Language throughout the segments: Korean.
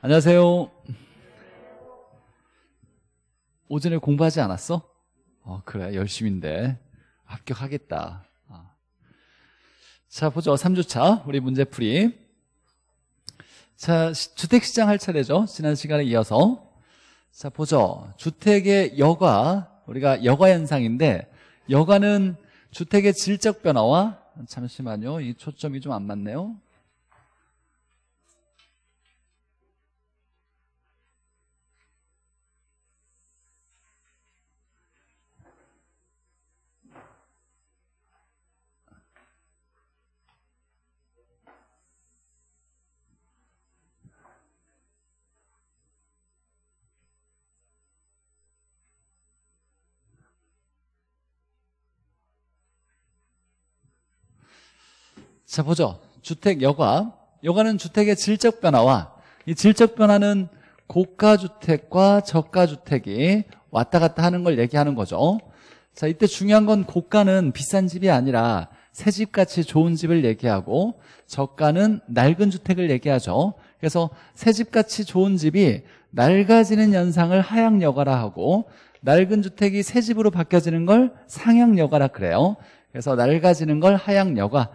안녕하세요. 오전에 공부하지 않았어? 어, 그래, 열심인데. 합격하겠다. 아. 자, 보죠. 3주차. 우리 문제풀이. 자, 주택시장 할 차례죠. 지난 시간에 이어서. 자, 보죠. 주택의 여과 우리가 여과현상인데 여가는 주택의 질적 변화와, 잠시만요. 이 초점이 좀 안 맞네요. 자, 보죠. 주택 여과. 여과는 주택의 질적 변화와 이 질적 변화는 고가주택과 저가주택이 왔다 갔다 하는 걸 얘기하는 거죠. 자, 이때 중요한 건 고가는 비싼 집이 아니라 새 집같이 좋은 집을 얘기하고 저가는 낡은 주택을 얘기하죠. 그래서 새 집같이 좋은 집이 낡아지는 현상을 하향여과라 하고 낡은 주택이 새 집으로 바뀌어지는 걸상향여과라 그래요. 그래서 낡아지는 걸하향여과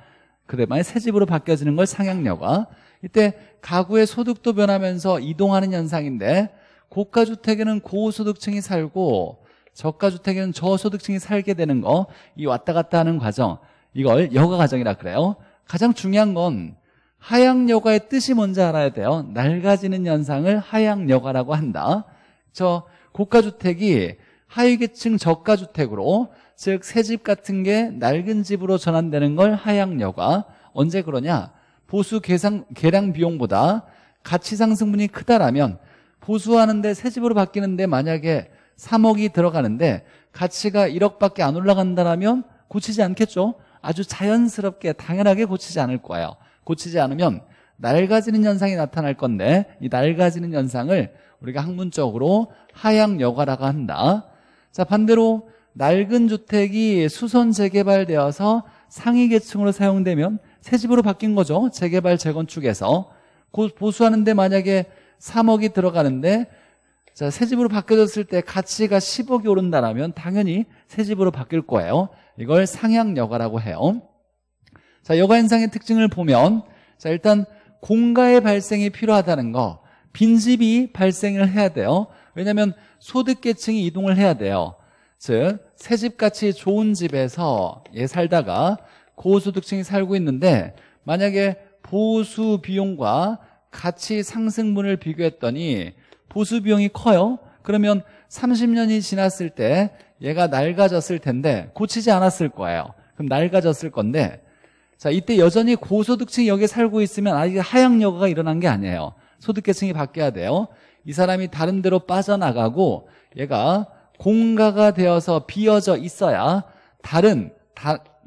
그대만의새 집으로 바뀌어지는 걸 상향녀가 이때 가구의 소득도 변하면서 이동하는 현상인데 고가주택에는 고소득층이 살고 저가주택에는 저소득층이 살게 되는 거 이 왔다 갔다 하는 과정 이걸 여가 과정이라 그래요 가장 중요한 건 하향여가의 뜻이 뭔지 알아야 돼요 낡아지는 현상을 하향여가라고 한다 저 고가주택이 하위계층 저가주택으로 즉새집 같은 게 낡은 집으로 전환되는 걸하향여과 언제 그러냐 보수 계상, 계량 비용보다 가치 상승분이 크다라면 보수하는데 새 집으로 바뀌는데 만약에 3억이 들어가는데 가치가 1억밖에 안 올라간다라면 고치지 않겠죠 아주 자연스럽게 당연하게 고치지 않을 거예요 고치지 않으면 낡아지는 현상이 나타날 건데 이 낡아지는 현상을 우리가 학문적으로 하향 여과라고 한다 자 반대로 낡은 주택이 수선 재개발되어서 상위 계층으로 사용되면 새 집으로 바뀐 거죠. 재개발 재건축에서 보수하는데 만약에 3억이 들어가는데 자, 새 집으로 바뀌어졌을 때 가치가 10억이 오른다라면 당연히 새 집으로 바뀔 거예요. 이걸 상향 여과라고 해요. 자, 여과 현상의 특징을 보면 자, 일단 공가의 발생이 필요하다는 거. 빈집이 발생을 해야 돼요. 왜냐면 하 소득계층이 이동을 해야 돼요. 즉, 새 집같이 좋은 집에서 얘 예, 살다가 고소득층이 살고 있는데 만약에 보수 비용과 같이 상승분을 비교했더니 보수 비용이 커요. 그러면 30년이 지났을 때 얘가 낡아졌을 텐데 고치지 않았을 거예요. 그럼 낡아졌을 건데 자 이때 여전히 고소득층이 여기 살고 있으면 아직 하향 여가가 일어난 게 아니에요. 소득계층이 바뀌어야 돼요. 이 사람이 다른 데로 빠져나가고 얘가 공가가 되어서 비어져 있어야 다른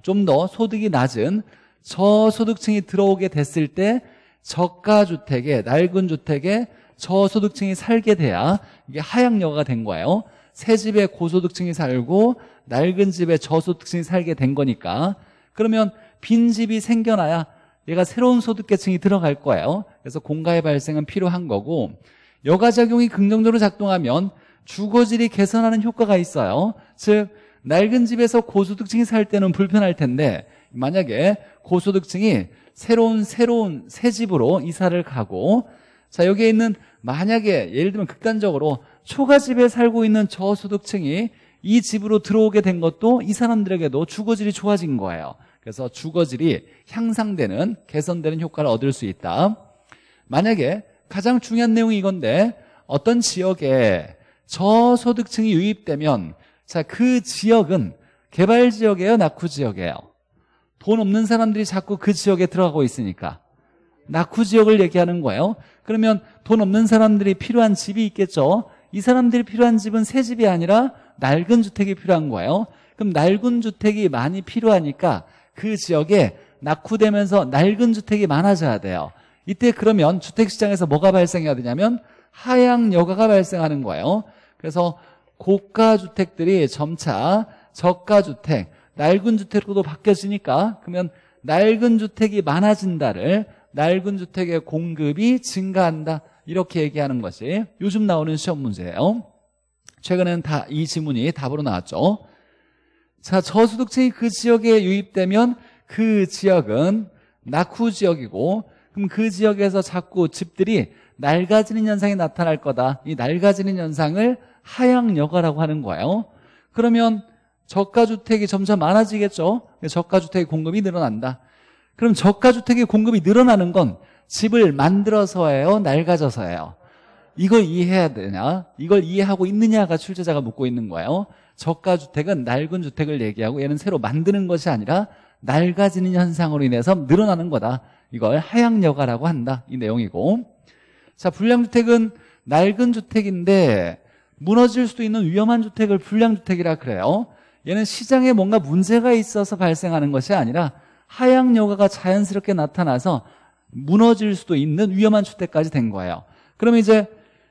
좀 더 소득이 낮은 저소득층이 들어오게 됐을 때 저가 주택에 낡은 주택에 저소득층이 살게 돼야 이게 하향여가된 거예요 새 집에 고소득층이 살고 낡은 집에 저소득층이 살게 된 거니까 그러면 빈집이 생겨나야 얘가 새로운 소득계층이 들어갈 거예요 그래서 공가의 발생은 필요한 거고 여가작용이 긍정적으로 작동하면 주거질이 개선하는 효과가 있어요. 즉 낡은 집에서 고소득층이 살 때는 불편할 텐데 만약에 고소득층이 새로운 새로운 새 집으로 이사를 가고 자 여기에 있는 만약에 예를 들면 극단적으로 초가집에 살고 있는 저소득층이 이 집으로 들어오게 된 것도 이 사람들에게도 주거질이 좋아진 거예요. 그래서 주거질이 향상되는 개선되는 효과를 얻을 수 있다. 만약에 가장 중요한 내용이 이건데 어떤 지역에 저소득층이 유입되면 자, 그 지역은 개발 지역이에요? 낙후 지역이에요? 돈 없는 사람들이 자꾸 그 지역에 들어가고 있으니까 낙후 지역을 얘기하는 거예요. 그러면 돈 없는 사람들이 필요한 집이 있겠죠. 이 사람들이 필요한 집은 새 집이 아니라 낡은 주택이 필요한 거예요. 그럼 낡은 주택이 많이 필요하니까 그 지역에 낙후되면서 낡은 주택이 많아져야 돼요. 이때 그러면 주택시장에서 뭐가 발생해야 되냐면 하향 여가가 발생하는 거예요. 그래서 고가 주택들이 점차 저가 주택, 낡은 주택으로도 바뀌어지니까 그러면 낡은 주택이 많아진다를 낡은 주택의 공급이 증가한다 이렇게 얘기하는 것이 요즘 나오는 시험 문제예요 최근에는 다이 지문이 답으로 나왔죠 자 저소득층이 그 지역에 유입되면 그 지역은 낙후 지역이고 그럼 그 지역에서 자꾸 집들이 낡아지는 현상이 나타날 거다. 이 낡아지는 현상을 하향여가라고 하는 거예요. 그러면 저가주택이 점점 많아지겠죠. 저가주택의 공급이 늘어난다. 그럼 저가주택의 공급이 늘어나는 건 집을 만들어서예요, 낡아져서예요. 이걸 이해해야 되냐? 이걸 이해하고 있느냐가 출제자가 묻고 있는 거예요. 저가주택은 낡은 주택을 얘기하고 얘는 새로 만드는 것이 아니라 낡아지는 현상으로 인해서 늘어나는 거다. 이걸 하향여가라고 한다. 이 내용이고. 자, 불량주택은 낡은 주택인데 무너질 수도 있는 위험한 주택을 불량주택이라 그래요. 얘는 시장에 뭔가 문제가 있어서 발생하는 것이 아니라 하향 여가가 자연스럽게 나타나서 무너질 수도 있는 위험한 주택까지 된 거예요. 그럼 이제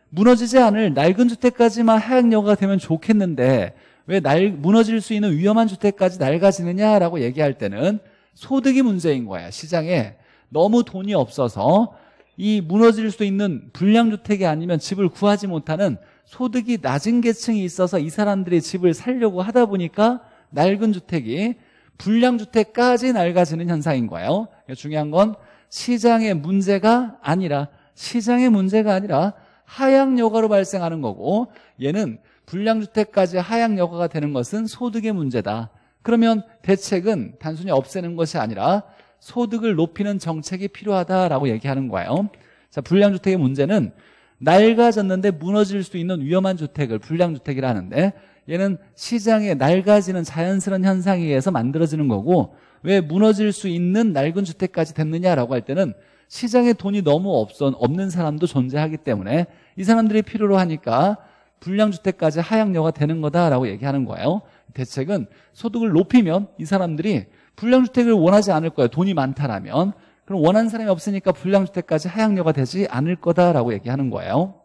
무너지지 않을 낡은 주택까지만 하향 여가가 되면 좋겠는데 왜 날, 무너질 수 있는 위험한 주택까지 낡아지느냐라고 얘기할 때는 소득이 문제인 거예요. 시장에 너무 돈이 없어서 이 무너질 수 있는 불량주택이 아니면 집을 구하지 못하는 소득이 낮은 계층이 있어서 이 사람들이 집을 살려고 하다 보니까 낡은 주택이 불량주택까지 낡아지는 현상인 거예요 중요한 건 시장의 문제가 아니라 시장의 문제가 아니라 하향 여과로 발생하는 거고 얘는 불량주택까지 하향 여과가 되는 것은 소득의 문제다 그러면 대책은 단순히 없애는 것이 아니라 소득을 높이는 정책이 필요하다라고 얘기하는 거예요. 자, 불량주택의 문제는 낡아졌는데 무너질 수 있는 위험한 주택을 불량주택이라 하는데 얘는 시장에 낡아지는 자연스러운 현상에 의해서 만들어지는 거고 왜 무너질 수 있는 낡은 주택까지 됐느냐라고 할 때는 시장에 돈이 너무 없어, 없는 사람도 존재하기 때문에 이 사람들이 필요로 하니까 불량주택까지 하향료가 되는 거다라고 얘기하는 거예요. 대책은 소득을 높이면 이 사람들이 불량주택을 원하지 않을 거예요 돈이 많다라면. 그럼 원하는 사람이 없으니까 불량주택까지 하향료가 되지 않을 거다라고 얘기하는 거예요.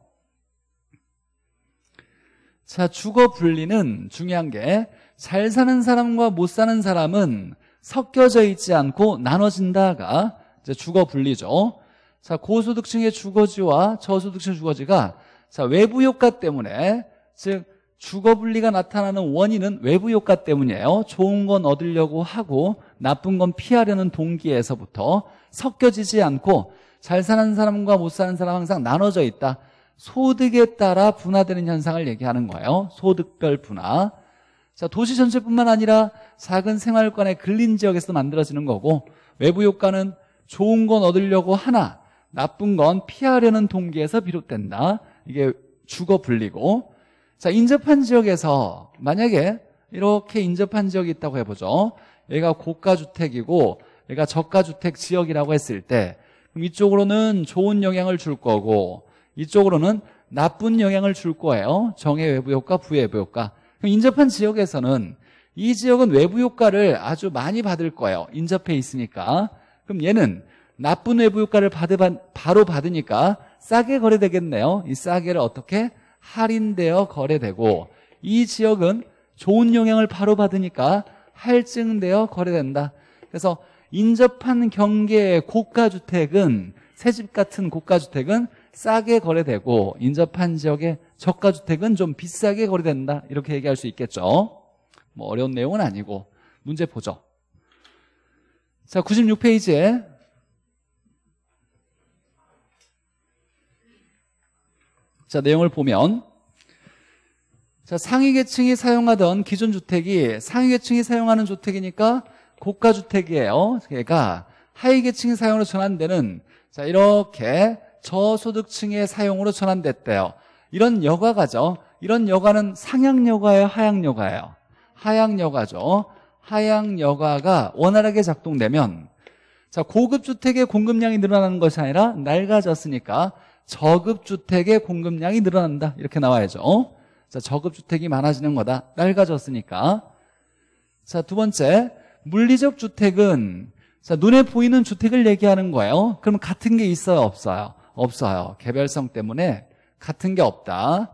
자, 주거 분리는 중요한 게 잘 사는 사람과 못 사는 사람은 섞여져 있지 않고 나눠진다가 이제 주거 분리죠. 자, 고소득층의 주거지와 저소득층 주거지가 자, 외부 효과 때문에 즉 주거 분리가 나타나는 원인은 외부 효과 때문이에요. 좋은 건 얻으려고 하고 나쁜 건 피하려는 동기에서부터 섞여지지 않고 잘 사는 사람과 못 사는 사람 항상 나눠져 있다. 소득에 따라 분화되는 현상을 얘기하는 거예요. 소득별 분화. 자, 도시 전체뿐만 아니라 작은 생활권의 근린 지역에서 만들어지는 거고 외부 효과는 좋은 건 얻으려고 하나 나쁜 건 피하려는 동기에서 비롯된다. 이게 주거 분리고 자, 인접한 지역에서 만약에 이렇게 인접한 지역이 있다고 해보죠. 얘가 고가주택이고 얘가 저가주택 지역이라고 했을 때 그럼 이쪽으로는 좋은 영향을 줄 거고 이쪽으로는 나쁜 영향을 줄 거예요. 정해 외부 효과, 부외 부 효과. 그럼 인접한 지역에서는 이 지역은 외부 효과를 아주 많이 받을 거예요. 인접해 있으니까. 그럼 얘는 나쁜 외부 효과를 바로 받으니까 싸게 거래되겠네요. 이 싸게를 어떻게 할인되어 거래되고 이 지역은 좋은 영향을 바로 받으니까 할증되어 거래된다. 그래서 인접한 경계의 고가주택은 새집 같은 고가주택은 싸게 거래되고 인접한 지역의 저가주택은 좀 비싸게 거래된다 이렇게 얘기할 수 있겠죠 뭐 어려운 내용은 아니고 문제 보죠 자 96페이지에 자, 내용을 보면 자, 상위계층이 사용하던 기존 주택이 상위계층이 사용하는 주택이니까 고가주택이에요. 그러니까 하위계층이 사용으로 전환되는 자, 이렇게 저소득층의 사용으로 전환됐대요. 이런 여가가죠. 이런 여가는 상향여가예요, 하향여가예요. 하향여가죠. 하향여가가 원활하게 작동되면 자 고급 주택의 공급량이 늘어나는 것이 아니라 낡아졌으니까 저급주택의 공급량이 늘어난다 이렇게 나와야죠 어? 자, 저급주택이 많아지는 거다 낡아졌으니까 자두 번째 물리적 주택은 자 눈에 보이는 주택을 얘기하는 거예요 그럼 같은 게 있어요 없어요 없어요 개별성 때문에 같은 게 없다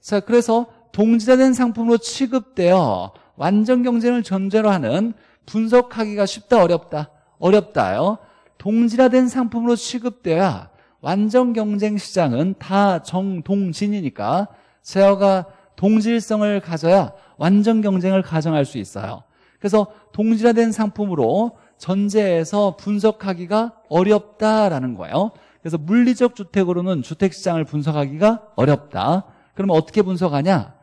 자 그래서 동질화된 상품으로 취급되어 완전 경쟁을 전제로 하는 분석하기가 쉽다 어렵다 어렵다요 동질화된 상품으로 취급되어야 완전 경쟁 시장은 다 정동진이니까 제어가 동질성을 가져야 완전 경쟁을 가정할 수 있어요. 그래서 동질화된 상품으로 전제에서 분석하기가 어렵다라는 거예요. 그래서 물리적 주택으로는 주택시장을 분석하기가 어렵다. 그러면 어떻게 분석하냐?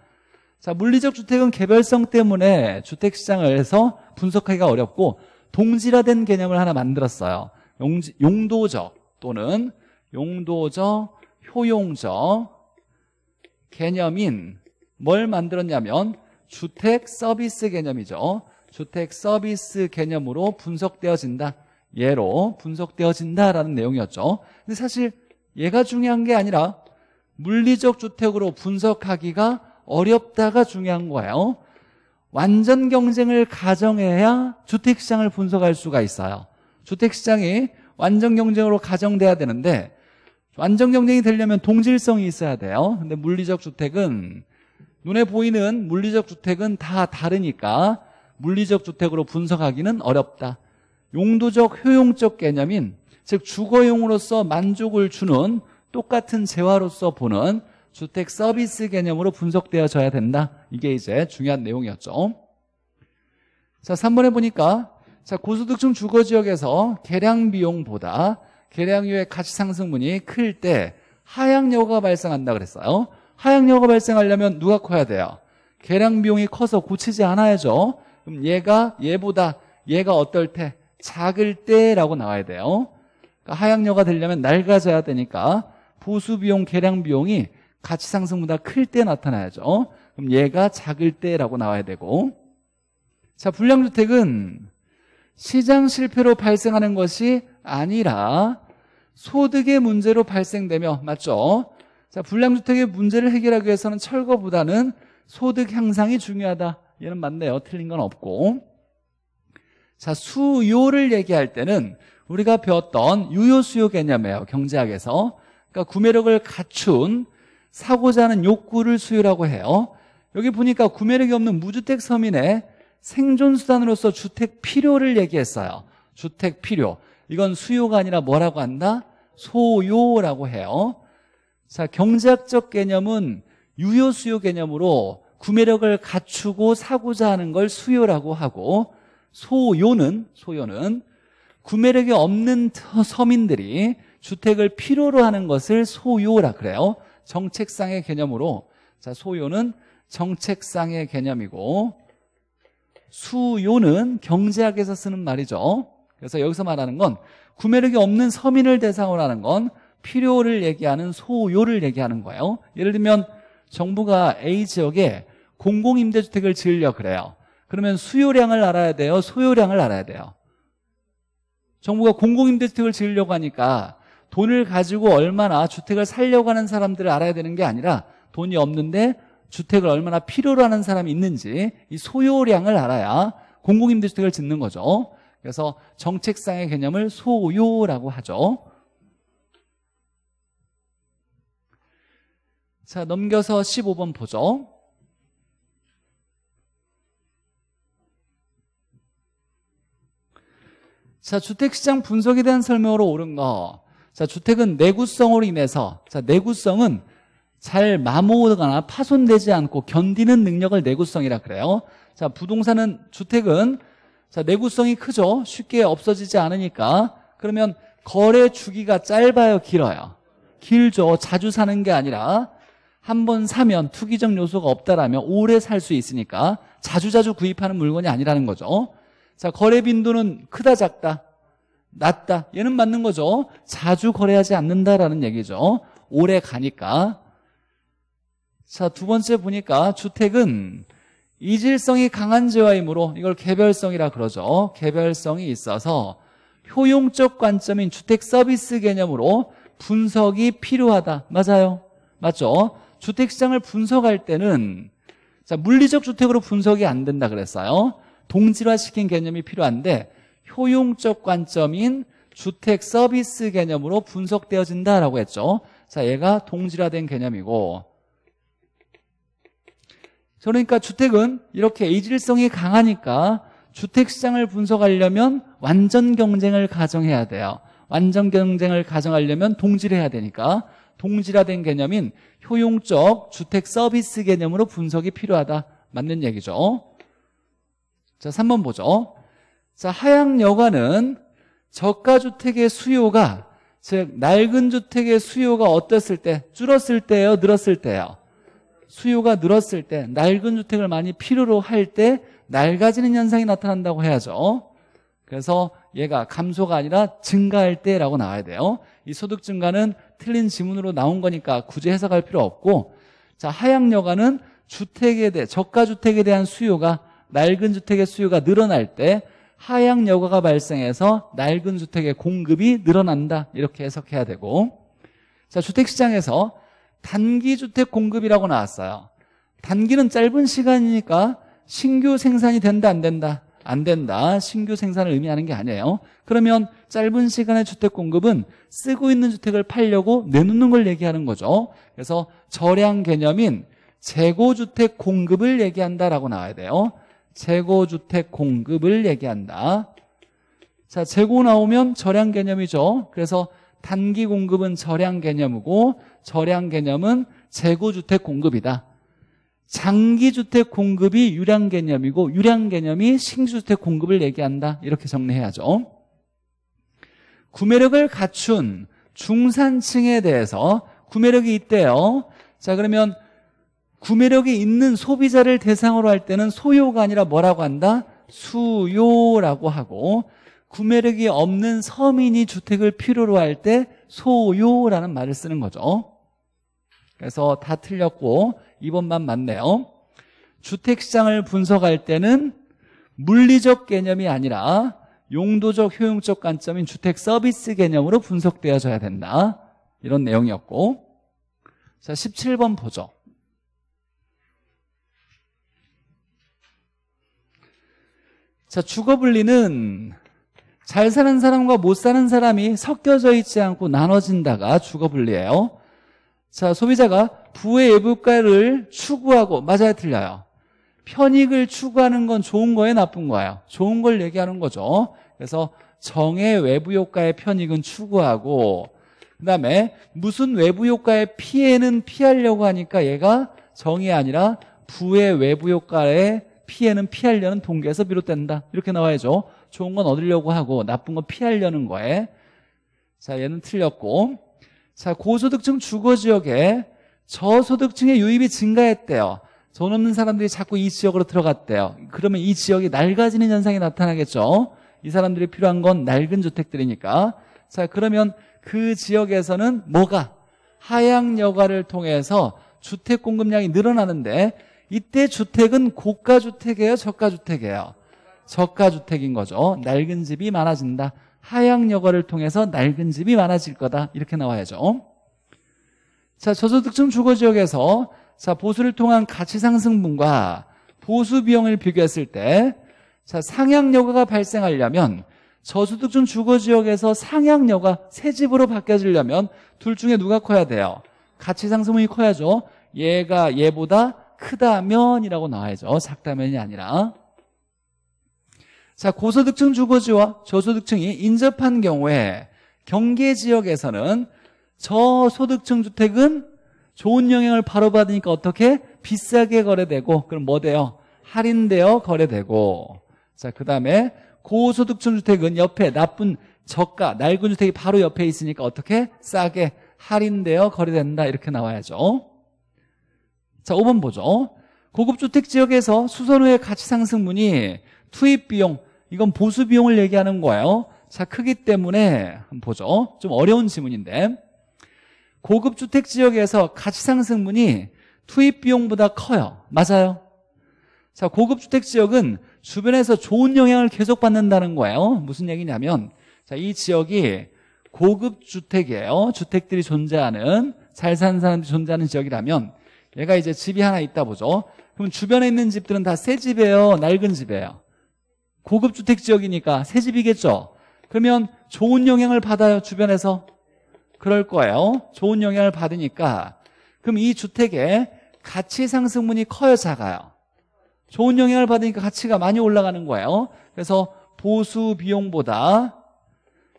자, 물리적 주택은 개별성 때문에 주택시장에서 분석하기가 어렵고 동질화된 개념을 하나 만들었어요. 용, 용도적 또는 용도적, 효용적 개념인 뭘 만들었냐면 주택 서비스 개념이죠. 주택 서비스 개념으로 분석되어진다. 예로 분석되어진다라는 내용이었죠. 근데 사실 얘가 중요한 게 아니라 물리적 주택으로 분석하기가 어렵다가 중요한 거예요. 완전 경쟁을 가정해야 주택시장을 분석할 수가 있어요. 주택시장이 완전 경쟁으로 가정돼야 되는데 완전 경쟁이 되려면 동질성이 있어야 돼요. 근데 물리적 주택은 눈에 보이는 물리적 주택은 다 다르니까 물리적 주택으로 분석하기는 어렵다. 용도적 효용적 개념인 즉 주거용으로서 만족을 주는 똑같은 재화로서 보는 주택 서비스 개념으로 분석되어져야 된다. 이게 이제 중요한 내용이었죠. 자, 3번에 보니까 자, 고소득층 주거 지역에서 계량 비용보다 계량류의 가치 상승분이 클 때 하향여가 발생한다 그랬어요. 하향여가 발생하려면 누가 커야 돼요? 계량 비용이 커서 고치지 않아야죠. 그럼 얘가 얘보다 얘가 어떨 때 작을 때라고 나와야 돼요. 그러니까 하향여가 되려면 낡아져야 되니까 보수 비용, 계량 비용이 가치 상승보다 클 때 나타나야죠. 그럼 얘가 작을 때라고 나와야 되고 자, 불량주택은 시장 실패로 발생하는 것이 아니라 소득의 문제로 발생되며 맞죠? 자, 불량주택의 문제를 해결하기 위해서는 철거보다는 소득 향상이 중요하다. 얘는 맞네요. 틀린 건 없고. 자, 수요를 얘기할 때는 우리가 배웠던 유효 수요 개념이에요. 경제학에서. 그러니까 구매력을 갖춘 사고자 하는 욕구를 수요라고 해요. 여기 보니까 구매력이 없는 무주택 서민의 생존수단으로서 주택 필요를 얘기했어요. 주택 필요. 이건 수요가 아니라 뭐라고 한다? 소요라고 해요. 자, 경제학적 개념은 유효 수요 개념으로 구매력을 갖추고 사고자 하는 걸 수요라고 하고 소요는 소요는 구매력이 없는 서민들이 주택을 필요로 하는 것을 소요라 그래요. 정책상의 개념으로 자, 소요는 정책상의 개념이고 수요는 경제학에서 쓰는 말이죠. 그래서 여기서 말하는 건 구매력이 없는 서민을 대상으로 하는 건 필요를 얘기하는 소요를 얘기하는 거예요. 예를 들면 정부가 A 지역에 공공임대주택을 지으려 그래요. 그러면 수요량을 알아야 돼요? 소요량을 알아야 돼요? 정부가 공공임대주택을 지으려고 하니까 돈을 가지고 얼마나 주택을 살려고 하는 사람들을 알아야 되는 게 아니라 돈이 없는데 주택을 얼마나 필요로 하는 사람이 있는지 이 소요량을 알아야 공공임대주택을 짓는 거죠. 그래서 정책상의 개념을 소요라고 하죠. 자, 넘겨서 15번 보죠. 자, 주택시장 분석에 대한 설명으로 옳은 거. 자, 주택은 내구성으로 인해서, 자, 내구성은 잘 마모거나 파손되지 않고 견디는 능력을 내구성이라 그래요. 자, 부동산은 주택은 자, 내구성이 크죠. 쉽게 없어지지 않으니까. 그러면 거래 주기가 짧아요, 길어요? 길죠. 자주 사는 게 아니라 한 번 사면 투기적 요소가 없다라면 오래 살 수 있으니까 자주자주 구입하는 물건이 아니라는 거죠. 자, 거래 빈도는 크다 작다. 낮다. 얘는 맞는 거죠. 자주 거래하지 않는다라는 얘기죠. 오래 가니까. 자, 두 번째 보니까 주택은 이질성이 강한 재화이므로 이걸 개별성이라 그러죠. 개별성이 있어서 효용적 관점인 주택 서비스 개념으로 분석이 필요하다. 맞아요. 맞죠? 주택 시장을 분석할 때는 자, 물리적 주택으로 분석이 안 된다 그랬어요. 동질화시킨 개념이 필요한데 효용적 관점인 주택 서비스 개념으로 분석되어진다라고 했죠. 자, 얘가 동질화된 개념이고 그러니까 주택은 이렇게 이질성이 강하니까 주택 시장을 분석하려면 완전 경쟁을 가정해야 돼요. 완전 경쟁을 가정하려면 동질해야 되니까 동질화된 개념인 효용적 주택 서비스 개념으로 분석이 필요하다. 맞는 얘기죠. 자, 3번 보죠. 자, 하향 여가는 저가주택의 수요가 즉 낡은 주택의 수요가 어땠을 때 줄었을 때요 늘었을 때요 수요가 늘었을 때 낡은 주택을 많이 필요로 할 때 낡아지는 현상이 나타난다고 해야죠. 그래서 얘가 감소가 아니라 증가할 때라고 나와야 돼요. 이 소득 증가는 틀린 지문으로 나온 거니까 굳이 해석할 필요 없고 자 하향 여가는 주택에 대해 저가 주택에 대한 수요가 낡은 주택의 수요가 늘어날 때 하향 여가가 발생해서 낡은 주택의 공급이 늘어난다 이렇게 해석해야 되고 자 주택시장에서 단기주택 공급이라고 나왔어요. 단기는 짧은 시간이니까 신규 생산이 된다 안 된다 안 된다 신규 생산을 의미하는 게 아니에요 그러면 짧은 시간의 주택 공급은 쓰고 있는 주택을 팔려고 내놓는 걸 얘기하는 거죠 그래서 저량 개념인 재고주택 공급을 얘기한다라고 나와야 돼요 재고주택 공급을 얘기한다 자 재고 나오면 저량 개념이죠 그래서 단기 공급은 저량 개념이고 절향 개념은 재고주택 공급이다. 장기주택 공급이 유량 개념이고 유량 개념이 신규주택 공급을 얘기한다. 이렇게 정리해야죠. 구매력을 갖춘 중산층에 대해서 구매력이 있대요. 자 그러면 구매력이 있는 소비자를 대상으로 할 때는 소요가 아니라 뭐라고 한다? 수요라고 하고 구매력이 없는 서민이 주택을 필요로 할때 소유라는 말을 쓰는 거죠. 그래서 다 틀렸고 2번만 맞네요. 주택시장을 분석할 때는 물리적 개념이 아니라 용도적 효용적 관점인 주택 서비스 개념으로 분석되어져야 된다. 이런 내용이었고 자 17번 보죠. 자 주거 분리는 잘 사는 사람과 못 사는 사람이 섞여져 있지 않고 나눠진다가 주거 분리예요. 자, 소비자가 부의 예부가를 추구하고 맞아야 틀려요. 편익을 추구하는 건 좋은 거예요, 나쁜 거예요? 좋은 걸 얘기하는 거죠. 그래서 정의 외부 효과의 편익은 추구하고 그다음에 무슨 외부 효과의 피해는 피하려고 하니까 얘가 정이 아니라 부의 외부 효과의 피해는 피하려는 동기에서 비롯된다. 이렇게 나와야죠. 좋은 건 얻으려고 하고 나쁜 건 피하려는 거에 자 얘는 틀렸고 자 고소득층 주거지역에 저소득층의 유입이 증가했대요 돈 없는 사람들이 자꾸 이 지역으로 들어갔대요 그러면 이 지역이 낡아지는 현상이 나타나겠죠 이 사람들이 필요한 건 낡은 주택들이니까 자 그러면 그 지역에서는 뭐가 하향 여과를 통해서 주택 공급량이 늘어나는데 이때 주택은 고가 주택이에요 저가 주택이에요 저가주택인 거죠. 낡은 집이 많아진다. 하향여과를 통해서 낡은 집이 많아질 거다. 이렇게 나와야죠. 자, 저소득층 주거지역에서 자, 보수를 통한 가치상승분과 보수 비용을 비교했을 때 자, 상향여과가 발생하려면 저소득층 주거지역에서 상향여과새 집으로 바뀌어지려면 둘 중에 누가 커야 돼요? 가치상승분이 커야죠. 얘가 얘보다 크다면이라고 나와야죠. 작다면이 아니라. 자, 고소득층 주거지와 저소득층이 인접한 경우에 경계 지역에서는 저소득층 주택은 좋은 영향을 바로 받으니까 어떻게? 비싸게 거래되고 그럼 뭐 돼요? 할인되어 거래되고 자, 그다음에 고소득층 주택은 옆에 나쁜 저가 낡은 주택이 바로 옆에 있으니까 어떻게? 싸게 할인되어 거래된다 이렇게 나와야죠. 자, 5번 보죠. 고급 주택 지역에서 수선 후의 가치 상승분이 투입 비용, 이건 보수 비용을 얘기하는 거예요. 자, 크기 때문에 한번 보죠. 좀 어려운 질문인데 고급 주택 지역에서 가치 상승분이 투입 비용보다 커요. 맞아요. 자, 고급 주택 지역은 주변에서 좋은 영향을 계속 받는다는 거예요. 무슨 얘기냐면 자, 이 지역이 고급 주택이에요. 주택들이 존재하는 잘 사는 사람들이 존재하는 지역이라면 얘가 이제 집이 하나 있다 보죠. 그럼 주변에 있는 집들은 다 새 집이에요. 낡은 집이에요. 고급 주택 지역이니까 새 집이겠죠. 그러면 좋은 영향을 받아요 주변에서 그럴 거예요. 좋은 영향을 받으니까 그럼 이 주택의 가치 상승분이 커요 작아요. 좋은 영향을 받으니까 가치가 많이 올라가는 거예요. 그래서 보수 비용보다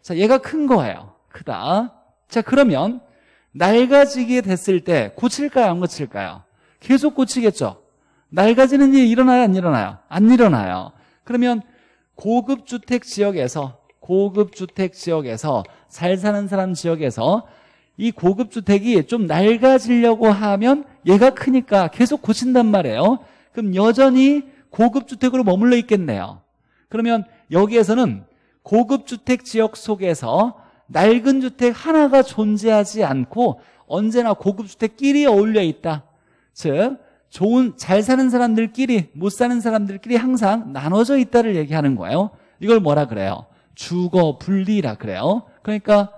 자 얘가 큰 거예요. 크다. 자 그러면 낡아지게 됐을 때 고칠까요 안 고칠까요? 계속 고치겠죠. 낡아지는 일이 일어나요 안 일어나요? 안 일어나요. 그러면 고급 주택 지역에서 고급 주택 지역에서 잘 사는 사람 지역에서 이 고급 주택이 좀 낡아지려고 하면 얘가 크니까 계속 고친단 말이에요. 그럼 여전히 고급 주택으로 머물러 있겠네요. 그러면 여기에서는 고급 주택 지역 속에서 낡은 주택 하나가 존재하지 않고 언제나 고급 주택끼리 어울려 있다. 즉 좋은 잘 사는 사람들끼리 못 사는 사람들끼리 항상 나눠져 있다를 얘기하는 거예요. 이걸 뭐라 그래요? 주거 분리라 그래요. 그러니까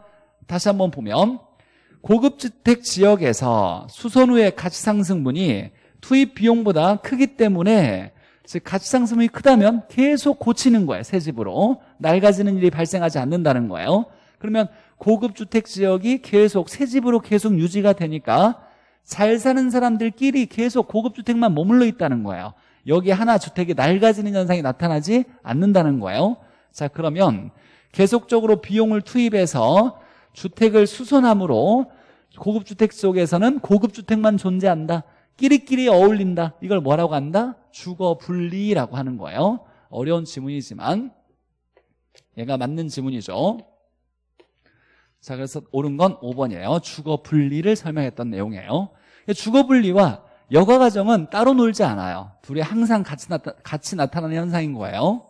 다시 한번 보면 고급주택 지역에서 수선 후의 가치 상승분이 투입 비용보다 크기 때문에 즉 가치 상승이 크다면 계속 고치는 거예요. 새 집으로 낡아지는 일이 발생하지 않는다는 거예요. 그러면 고급주택 지역이 계속 새 집으로 계속 유지가 되니까 잘 사는 사람들끼리 계속 고급주택만 머물러 있다는 거예요 여기 하나 주택이 낡아지는 현상이 나타나지 않는다는 거예요 자 그러면 계속적으로 비용을 투입해서 주택을 수선함으로 고급주택 속에서는 고급주택만 존재한다 끼리끼리 어울린다 이걸 뭐라고 한다? 주거분리라고 하는 거예요 어려운 지문이지만 얘가 맞는 지문이죠 자, 그래서 옳은 건 5번이에요. 주거 분리를 설명했던 내용이에요. 주거 분리와 여가 과정은 따로 놀지 않아요. 둘이 항상 같이, 나타, 같이 나타나는 현상인 거예요.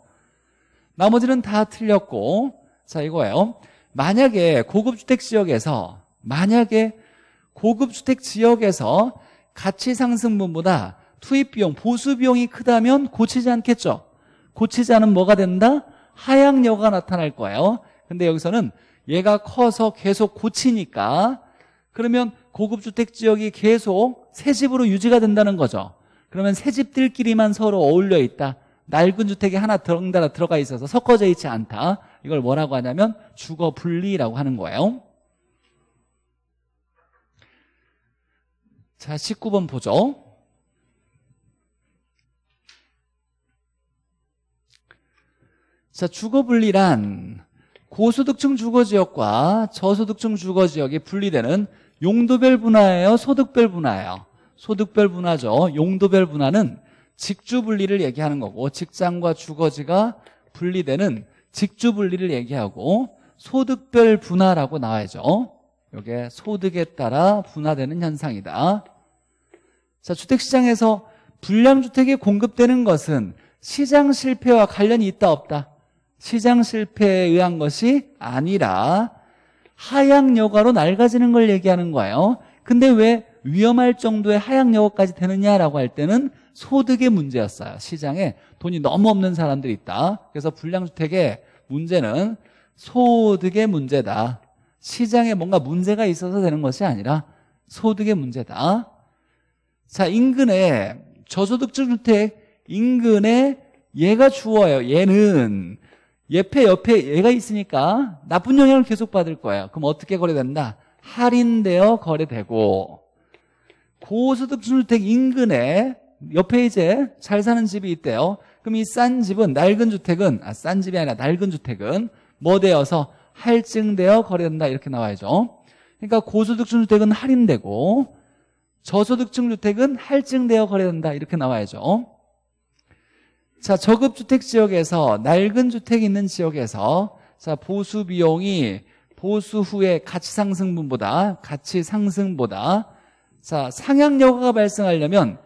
나머지는 다 틀렸고, 자, 이거예요. 만약에 고급주택 지역에서, 만약에 고급주택 지역에서 가치 상승분보다 투입비용, 보수비용이 크다면 고치지 않겠죠? 고치지 않으면 뭐가 된다? 하향여가 나타날 거예요. 근데 여기서는 얘가 커서 계속 고치니까 그러면 고급주택 지역이 계속 새 집으로 유지가 된다는 거죠. 그러면 새 집들끼리만 서로 어울려 있다. 낡은 주택이 하나 덩달아 들어가 있어서 섞어져 있지 않다. 이걸 뭐라고 하냐면 주거 분리라고 하는 거예요. 자, 19번 보죠. 자, 주거 분리란 고소득층 주거지역과 저소득층 주거지역이 분리되는 용도별 분화예요 소득별 분화예요 소득별 분화죠 용도별 분화는 직주 분리를 얘기하는 거고 직장과 주거지가 분리되는 직주 분리를 얘기하고 소득별 분화라고 나와야죠 이게 소득에 따라 분화되는 현상이다 자 주택시장에서 불량주택이 공급되는 것은 시장 실패와 관련이 있다 없다 시장 실패에 의한 것이 아니라 하향 여과로 낡아지는 걸 얘기하는 거예요. 근데 왜 위험할 정도의 하향 여과까지 되느냐라고 할 때는 소득의 문제였어요. 시장에 돈이 너무 없는 사람들이 있다. 그래서 불량주택의 문제는 소득의 문제다. 시장에 뭔가 문제가 있어서 되는 것이 아니라 소득의 문제다. 자, 인근에 저소득주택 인근에 얘가 주어요. 얘는 옆에 옆에 얘가 있으니까 나쁜 영향을 계속 받을 거예요. 그럼 어떻게 거래된다? 할인되어 거래되고 고소득 주택 인근에 옆에 이제 잘 사는 집이 있대요. 그럼 이 싼 집은 낡은 주택은 아, 싼 집이 아니라 낡은 주택은 뭐 되어서 할증되어 거래된다 이렇게 나와야죠. 그러니까 고소득층 주택은 할인되고 저소득층 주택은 할증되어 거래된다 이렇게 나와야죠. 자, 저급주택 지역에서, 낡은 주택 있는 지역에서, 자, 보수 비용이 보수 후에 가치 상승분보다, 가치 상승보다, 자, 상향 여과가 발생하려면,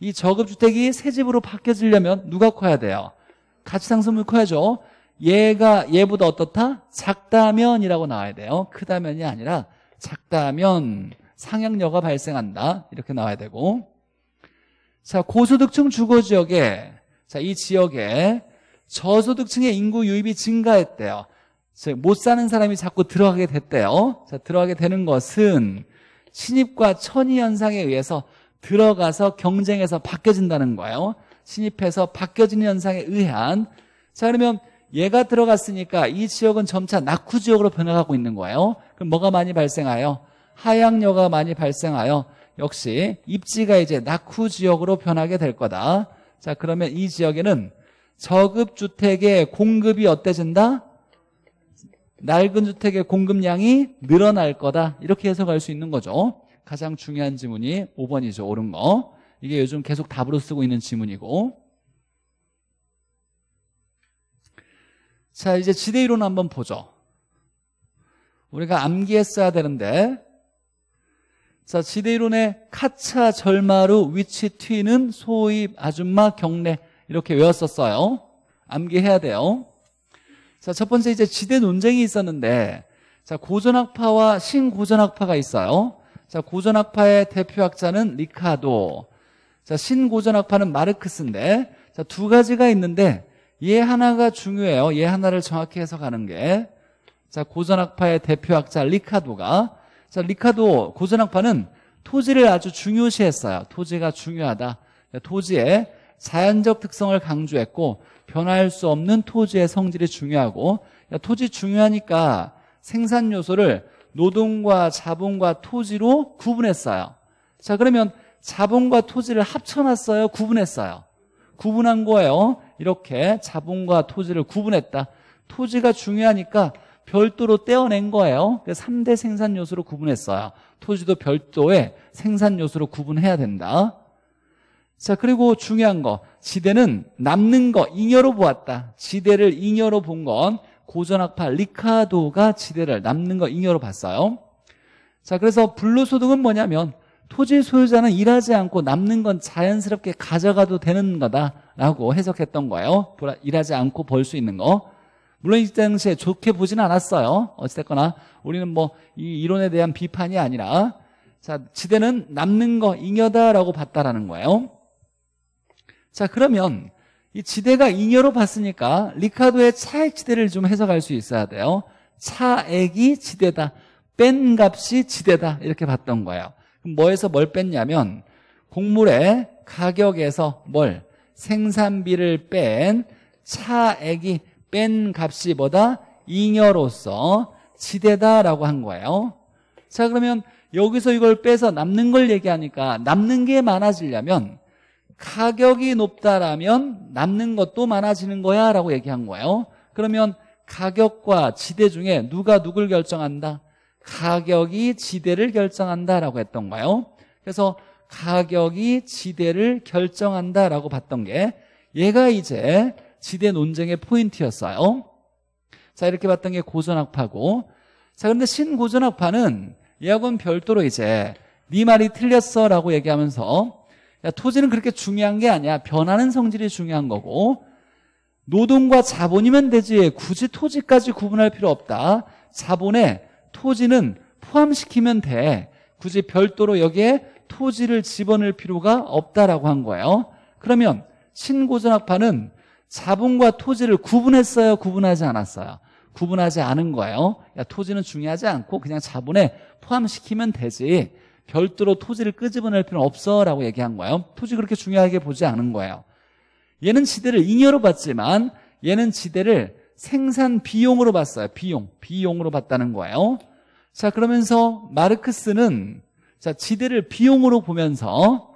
이 저급주택이 새 집으로 바뀌어지려면 누가 커야 돼요? 가치 상승분 커야죠. 얘가, 얘보다 어떻다? 작다면이라고 나와야 돼요. 크다면이 아니라, 작다면, 상향 여과 발생한다. 이렇게 나와야 되고. 자, 고소득층 주거지역에 자, 이 지역에 저소득층의 인구 유입이 증가했대요. 못 사는 사람이 자꾸 들어가게 됐대요. 자, 들어가게 되는 것은 신입과 천이 현상에 의해서 들어가서 경쟁에서 바뀌어진다는 거예요. 신입해서 바뀌어지는 현상에 의한 자 그러면 얘가 들어갔으니까 이 지역은 점차 낙후 지역으로 변화가고 있는 거예요. 그럼 뭐가 많이 발생하여? 하향료가 많이 발생하여 역시 입지가 이제 낙후 지역으로 변하게 될 거다. 자, 그러면 이 지역에는 저급 주택의 공급이 어때진다? 낡은 주택의 공급량이 늘어날 거다. 이렇게 해석할 수 있는 거죠. 가장 중요한 지문이 5번이죠. 옳은 거. 이게 요즘 계속 답으로 쓰고 있는 지문이고. 자, 이제 지대이론 한번 보죠. 우리가 암기했어야 되는데 자, 지대이론의 카차 절마루 위치 튀는 소입 아줌마 경례 이렇게 외웠었어요. 암기해야 돼요. 자, 첫 번째 이제 지대 논쟁이 있었는데 자, 고전학파와 신고전학파가 있어요. 자, 고전학파의 대표학자는 리카도. 자, 신고전학파는 마르크스인데 자, 두 가지가 있는데 얘 하나가 중요해요. 얘 하나를 정확히 해석하는 게. 자, 고전학파의 대표학자 리카도가 자, 리카도 고전학파는 토지를 아주 중요시했어요. 토지가 중요하다. 토지의 자연적 특성을 강조했고 변화할 수 없는 토지의 성질이 중요하고 토지 중요하니까 생산 요소를 노동과 자본과 토지로 구분했어요. 자 그러면 자본과 토지를 합쳐놨어요? 구분했어요? 구분한 거예요. 이렇게 자본과 토지를 구분했다. 토지가 중요하니까 별도로 떼어낸 거예요. 그래서 3대 생산 요소로 구분했어요. 토지도 별도의 생산 요소로 구분해야 된다. 자, 그리고 중요한 거. 지대는 남는 거, 잉여로 보았다. 지대를 잉여로 본 건 고전학파 리카도가 지대를 남는 거 잉여로 봤어요. 자, 그래서 불로소득은 뭐냐면 토지 소유자는 일하지 않고 남는 건 자연스럽게 가져가도 되는 거다라고 해석했던 거예요. 일하지 않고 벌 수 있는 거. 물론 이 당시에 좋게 보진 않았어요. 어찌됐거나 우리는 뭐 이 이론에 대한 비판이 아니라 자 지대는 남는 거 잉여다라고 봤다라는 거예요. 자 그러면 이 지대가 잉여로 봤으니까 리카도의 차액 지대를 좀 해석할 수 있어야 돼요. 차액이 지대다. 뺀 값이 지대다. 이렇게 봤던 거예요. 그럼 뭐에서 뭘 뺐냐면 곡물의 가격에서 뭘 생산비를 뺀 차액이 뺀 값이 뭐다? 잉여로서 지대다라고 한 거예요. 자 그러면 여기서 이걸 빼서 남는 걸 얘기하니까 남는 게 많아지려면 가격이 높다라면 남는 것도 많아지는 거야 라고 얘기한 거예요 그러면 가격과 지대 중에 누가 누굴 결정한다? 가격이 지대를 결정한다라고 했던 거예요 그래서 가격이 지대를 결정한다라고 봤던 게 얘가 이제 지대 논쟁의 포인트였어요. 자, 이렇게 봤던 게 고전학파고. 자, 그런데 신고전학파는 얘하고는 별도로 이제 네 말이 틀렸어 라고 얘기하면서 야, 토지는 그렇게 중요한 게 아니야. 변하는 성질이 중요한 거고 노동과 자본이면 되지 굳이 토지까지 구분할 필요 없다. 자본에 토지는 포함시키면 돼. 굳이 별도로 여기에 토지를 집어넣을 필요가 없다라고 한 거예요. 그러면 신고전학파는 자본과 토지를 구분했어요? 구분하지 않았어요? 구분하지 않은 거예요. 야, 그러니까 토지는 중요하지 않고 그냥 자본에 포함시키면 되지. 별도로 토지를 끄집어낼 필요는 없어라고 얘기한 거예요. 토지 그렇게 중요하게 보지 않은 거예요. 얘는 지대를 잉여로 봤지만 얘는 지대를 생산 비용으로 봤어요. 비용, 비용으로 봤다는 거예요. 자, 그러면서 마르크스는 자, 지대를 비용으로 보면서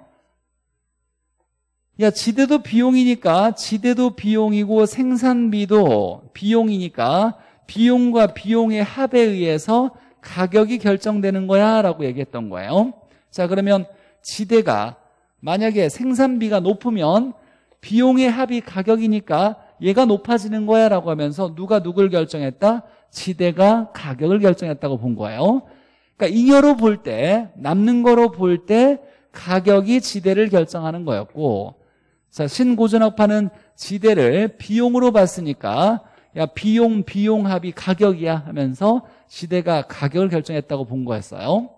야, 지대도 비용이니까 지대도 비용이고 생산비도 비용이니까 비용과 비용의 합에 의해서 가격이 결정되는 거야 라고 얘기했던 거예요. 자, 그러면 지대가 만약에 생산비가 높으면 비용의 합이 가격이니까 얘가 높아지는 거야 라고 하면서 누가 누굴 결정했다? 지대가 가격을 결정했다고 본 거예요. 그러니까 잉여로볼 때, 남는 거로 볼 때 가격이 지대를 결정하는 거였고 자, 신고전학파는 지대를 비용으로 봤으니까 야 비용 비용 합이 가격이야 하면서 지대가 가격을 결정했다고 본 거였어요.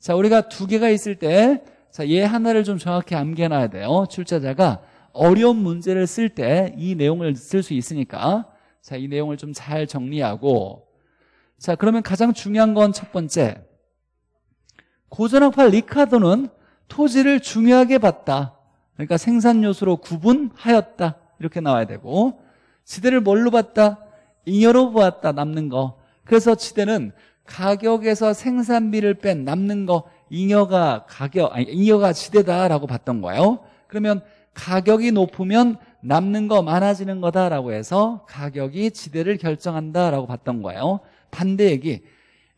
자, 우리가 두 개가 있을 때 자, 얘 하나를 좀 정확히 암기해놔야 돼요. 출제자가 어려운 문제를 쓸 때 이 내용을 쓸 수 있으니까 자, 이 내용을 좀 잘 정리하고 자, 그러면 가장 중요한 건 첫 번째 고전학파 리카도는 토지를 중요하게 봤다. 그러니까 생산 요소로 구분하였다. 이렇게 나와야 되고 지대를 뭘로 봤다? 잉여로 보았다. 남는 거. 그래서 지대는 가격에서 생산비를 뺀 남는 거 잉여가 가격 아니 잉여가 지대다라고 봤던 거예요. 그러면 가격이 높으면 남는 거 많아지는 거다라고 해서 가격이 지대를 결정한다라고 봤던 거예요. 반대 얘기.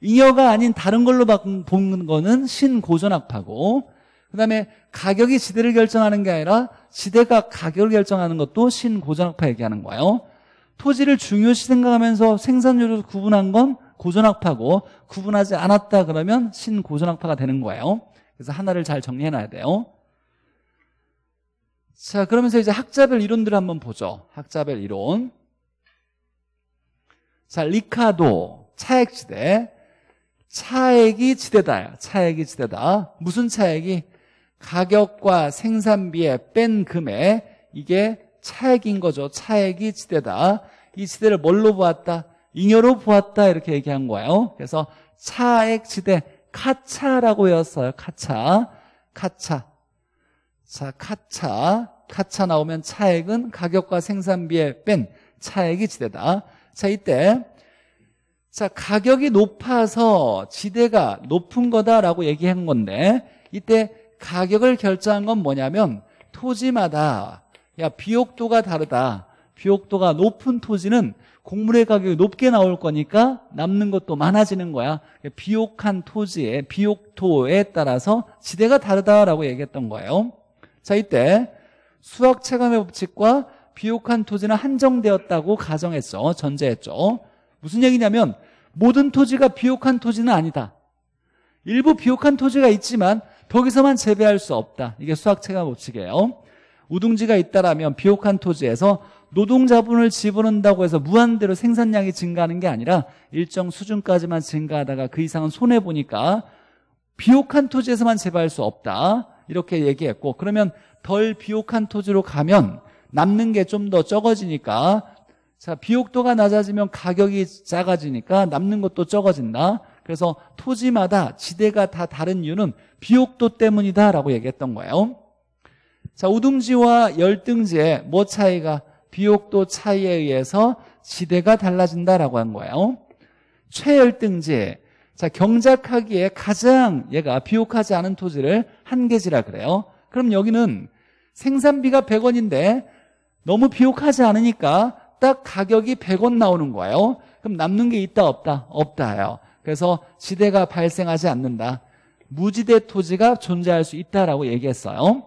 잉여가 아닌 다른 걸로 바본 거는 신고전학파고 그 다음에 가격이 지대를 결정하는 게 아니라 지대가 가격을 결정하는 것도 신고전학파 얘기하는 거예요 토지를 중요시 생각하면서 생산율을 구분한 건 고전학파고 구분하지 않았다 그러면 신고전학파가 되는 거예요 그래서 하나를 잘 정리해놔야 돼요 자 그러면서 이제 학자별 이론들을 한번 보죠 학자별 이론 자 리카도 차액지대 차액이 지대다 차액이 지대다 무슨 차액이 가격과 생산비에 뺀 금액 이게 차액인 거죠. 차액이 지대다. 이 지대를 뭘로 보았다? 잉여로 보았다 이렇게 얘기한 거예요. 그래서 차액 지대 카차라고 외웠어요. 카차. 카차. 자, 카차. 카차 나오면 차액은 가격과 생산비에 뺀 차액이 지대다. 자, 이때 자, 가격이 높아서 지대가 높은 거다라고 얘기한 건데 이때 가격을 결정한 건 뭐냐면 토지마다 야 비옥도가 다르다. 비옥도가 높은 토지는 곡물의 가격이 높게 나올 거니까 남는 것도 많아지는 거야. 비옥한 토지에 비옥토에 따라서 지대가 다르다라고 얘기했던 거예요. 자 이때 수학 체감의 법칙과 비옥한 토지는 한정되었다고 가정했죠. 전제했죠. 무슨 얘기냐면 모든 토지가 비옥한 토지는 아니다. 일부 비옥한 토지가 있지만 거기서만 재배할 수 없다. 이게 수학체가 법칙이에요. 우둥지가 있다라면 비옥한 토지에서 노동자분을 집어넣는다고 해서 무한대로 생산량이 증가하는 게 아니라 일정 수준까지만 증가하다가 그 이상은 손해보니까 비옥한 토지에서만 재배할 수 없다 이렇게 얘기했고 그러면 덜 비옥한 토지로 가면 남는 게 좀 더 적어지니까 자 비옥도가 낮아지면 가격이 작아지니까 남는 것도 적어진다 그래서 토지마다 지대가 다 다른 이유는 비옥도 때문이다라고 얘기했던 거예요. 자, 우등지와 열등지의 뭐 차이가 비옥도 차이에 의해서 지대가 달라진다라고 한 거예요. 최열등지. 자, 경작하기에 가장 얘가 비옥하지 않은 토지를 한계지라 그래요. 그럼 여기는 생산비가 100원인데 너무 비옥하지 않으니까 딱 가격이 100원 나오는 거예요. 그럼 남는 게 있다 없다? 없다요. 그래서 지대가 발생하지 않는다. 무지대 토지가 존재할 수 있다라고 얘기했어요.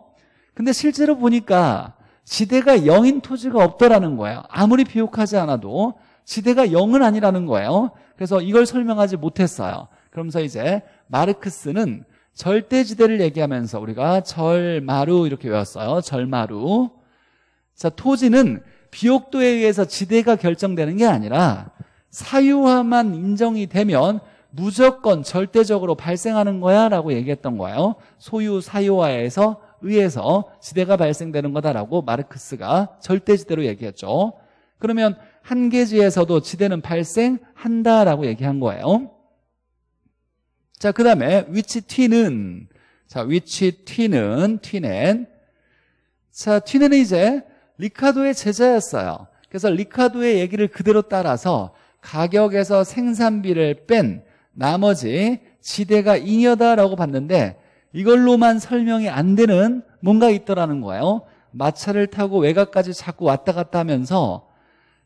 근데 실제로 보니까 지대가 0인 토지가 없더라는 거예요. 아무리 비옥하지 않아도 지대가 0은 아니라는 거예요. 그래서 이걸 설명하지 못했어요. 그러면서 이제 마르크스는 절대지대를 얘기하면서 우리가 절마루 이렇게 외웠어요. 절마루. 자, 토지는 비옥도에 의해서 지대가 결정되는 게 아니라 사유화만 인정이 되면 무조건 절대적으로 발생하는 거야 라고 얘기했던 거예요 소유 사유화에서 의해서 지대가 발생되는 거다라고 마르크스가 절대지대로 얘기했죠 그러면 한계지에서도 지대는 발생한다라고 얘기한 거예요 자그 다음에 위치 t는 자 위치 t는 t는 자 t는 이제 리카도의 제자였어요 그래서 리카도의 얘기를 그대로 따라서 가격에서 생산비를 뺀 나머지 지대가 잉여다라고 봤는데 이걸로만 설명이 안 되는 뭔가 있더라는 거예요. 마차를 타고 외곽까지 자꾸 왔다 갔다 하면서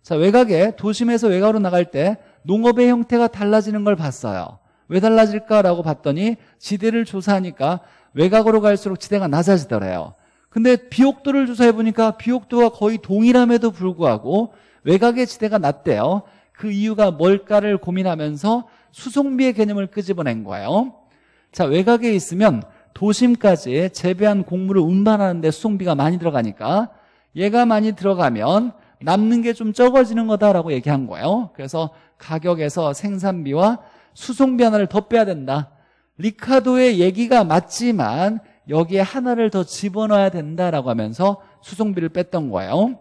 자 외곽에 도심에서 외곽으로 나갈 때 농업의 형태가 달라지는 걸 봤어요. 왜 달라질까라고 봤더니 지대를 조사하니까 외곽으로 갈수록 지대가 낮아지더래요. 근데 비옥도를 조사해 보니까 비옥도가 거의 동일함에도 불구하고 외곽의 지대가 낮대요. 그 이유가 뭘까를 고민하면서 수송비의 개념을 끄집어낸 거예요. 자, 외곽에 있으면 도심까지 재배한 곡물을 운반하는데 수송비가 많이 들어가니까 얘가 많이 들어가면 남는 게 좀 적어지는 거다라고 얘기한 거예요. 그래서 가격에서 생산비와 수송비 하나를 더 빼야 된다. 리카도의 얘기가 맞지만 여기에 하나를 더 집어넣어야 된다라고 하면서 수송비를 뺐던 거예요.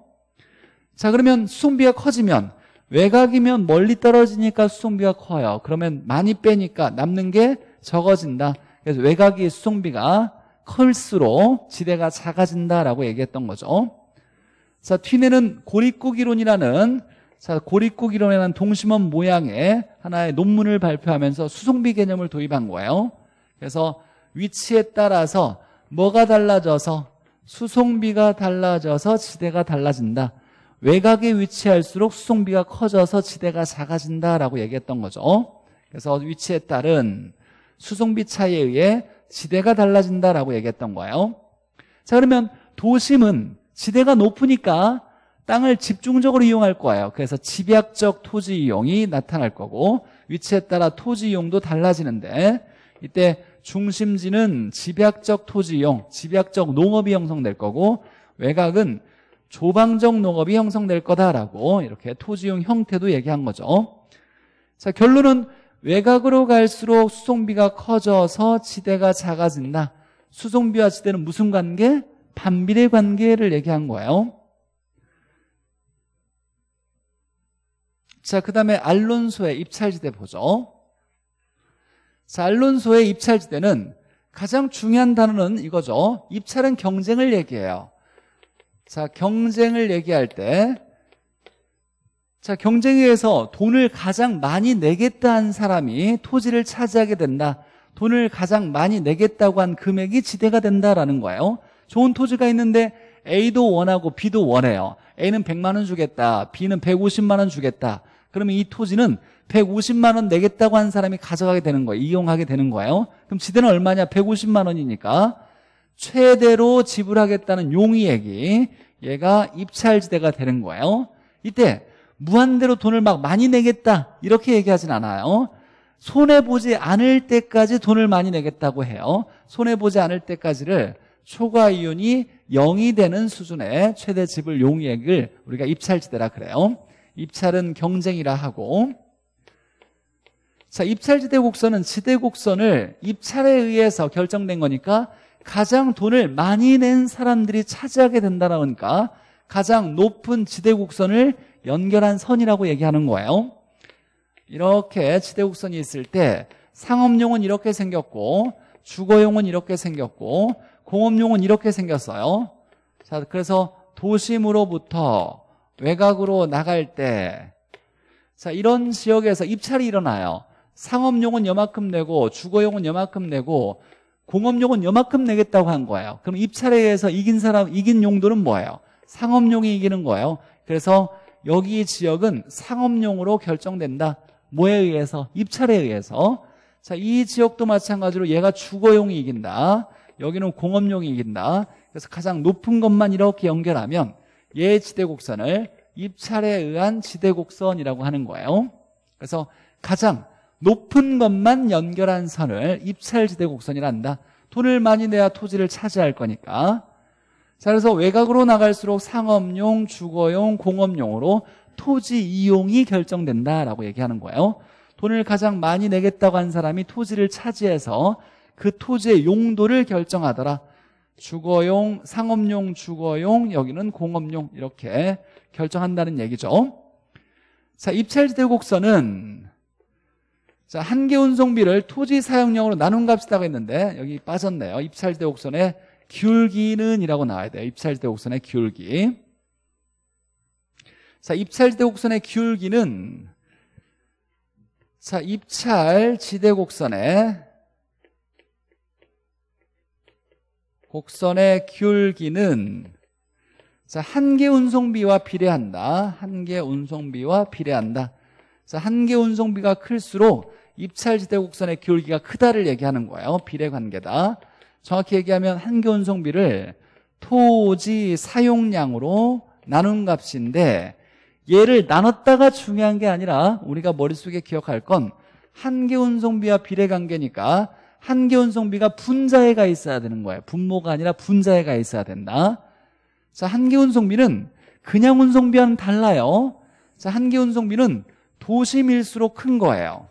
자, 그러면 수송비가 커지면 외곽이면 멀리 떨어지니까 수송비가 커요. 그러면 많이 빼니까 남는 게 적어진다. 그래서 외곽이 수송비가 클수록 지대가 작아진다라고 얘기했던 거죠. 자, 튀네는 고립국이론이라는 자, 고립국이론이라는 동심원 모양의 하나의 논문을 발표하면서 수송비 개념을 도입한 거예요. 그래서 위치에 따라서 뭐가 달라져서 수송비가 달라져서 지대가 달라진다. 외곽에 위치할수록 수송비가 커져서 지대가 작아진다라고 얘기했던 거죠. 그래서 위치에 따른 수송비 차이에 의해 지대가 달라진다라고 얘기했던 거예요. 자 그러면 도심은 지대가 높으니까 땅을 집중적으로 이용할 거예요. 그래서 집약적 토지 이용이 나타날 거고 위치에 따라 토지 이용도 달라지는데 이때 중심지는 집약적 토지 이용, 집약적 농업이 형성될 거고 외곽은 조방적 농업이 형성될 거다라고 이렇게 토지용 형태도 얘기한 거죠. 자, 결론은 외곽으로 갈수록 수송비가 커져서 지대가 작아진다. 수송비와 지대는 무슨 관계? 반비례 관계를 얘기한 거예요. 자, 그 다음에 알론소의 입찰지대 보죠. 자, 알론소의 입찰지대는 가장 중요한 단어는 이거죠. 입찰은 경쟁을 얘기해요. 자, 경쟁을 얘기할 때 자, 경쟁에 서 돈을 가장 많이 내겠다 한 사람이 토지를 차지하게 된다. 돈을 가장 많이 내겠다고 한 금액이 지대가 된다라는 거예요. 좋은 토지가 있는데 A도 원하고 B도 원해요. A는 100만 원 주겠다. B는 150만 원 주겠다. 그러면 이 토지는 150만 원 내겠다고 한 사람이 가져가게 되는 거예요. 이용하게 되는 거예요. 그럼 지대는 얼마냐? 150만 원이니까. 최대로 지불하겠다는 용의액이 얘가 입찰지대가 되는 거예요. 이때 무한대로 돈을 막 많이 내겠다 이렇게 얘기하진 않아요. 손해보지 않을 때까지 돈을 많이 내겠다고 해요. 손해보지 않을 때까지를 초과이윤이 0이 되는 수준의 최대 지불 용액을 의 우리가 입찰지대라 그래요. 입찰은 경쟁이라 하고 자 입찰지대 곡선은 지대 곡선을 입찰에 의해서 결정된 거니까 가장 돈을 많이 낸 사람들이 차지하게 된다라니까 가장 높은 지대 곡선을 연결한 선이라고 얘기하는 거예요. 이렇게 지대 곡선이 있을 때 상업용은 이렇게 생겼고 주거용은 이렇게 생겼고 공업용은 이렇게 생겼어요. 자, 그래서 도심으로부터 외곽으로 나갈 때 자, 이런 지역에서 입찰이 일어나요. 상업용은 여만큼 내고 주거용은 여만큼 내고 공업용은 여만큼 내겠다고 한 거예요. 그럼 입찰에서 의해 이긴 사람, 이긴 용도는 뭐예요? 상업용이 이기는 거예요. 그래서 여기 지역은 상업용으로 결정된다. 뭐에 의해서? 입찰에 의해서. 자, 이 지역도 마찬가지로 얘가 주거용이 이긴다. 여기는 공업용이 이긴다. 그래서 가장 높은 것만 이렇게 연결하면 얘 지대곡선을 입찰에 의한 지대곡선이라고 하는 거예요. 그래서 가장 높은 것만 연결한 선을 입찰지대 곡선이란다 돈을 많이 내야 토지를 차지할 거니까. 자, 그래서 외곽으로 나갈수록 상업용, 주거용, 공업용으로 토지 이용이 결정된다라고 얘기하는 거예요. 돈을 가장 많이 내겠다고 한 사람이 토지를 차지해서 그 토지의 용도를 결정하더라. 주거용, 상업용, 주거용, 여기는 공업용 이렇게 결정한다는 얘기죠. 자, 입찰지대 곡선은 자, 한계 운송비를 토지 사용량으로 나눈 값이다고했는데 여기 빠졌네요. 입찰대 옥선에 기울기는 이라고 나와야 돼요. 입찰대 옥선의 기울기. 자, 입찰대 곡선의 기울기는 자, 입찰 지대 곡선의 곡선의 기울기는 자, 한계 운송비와 비례한다. 한개 운송비와 비례한다. 그래서 한계 운송비가 클수록 입찰지대 곡선의 기울기가 크다를 얘기하는 거예요. 비례관계다. 정확히 얘기하면 한계 운송비를 토지 사용량으로 나눈 값인데 얘를 나눴다가 중요한 게 아니라 우리가 머릿속에 기억할 건한계 운송비와 비례관계니까 한계 운송비가 분자에 가 있어야 되는 거예요. 분모가 아니라 분자에 가 있어야 된다. 자, 한계 운송비는 그냥 운송비와는 달라요. 자, 한계 운송비는 도심일수록 큰 거예요.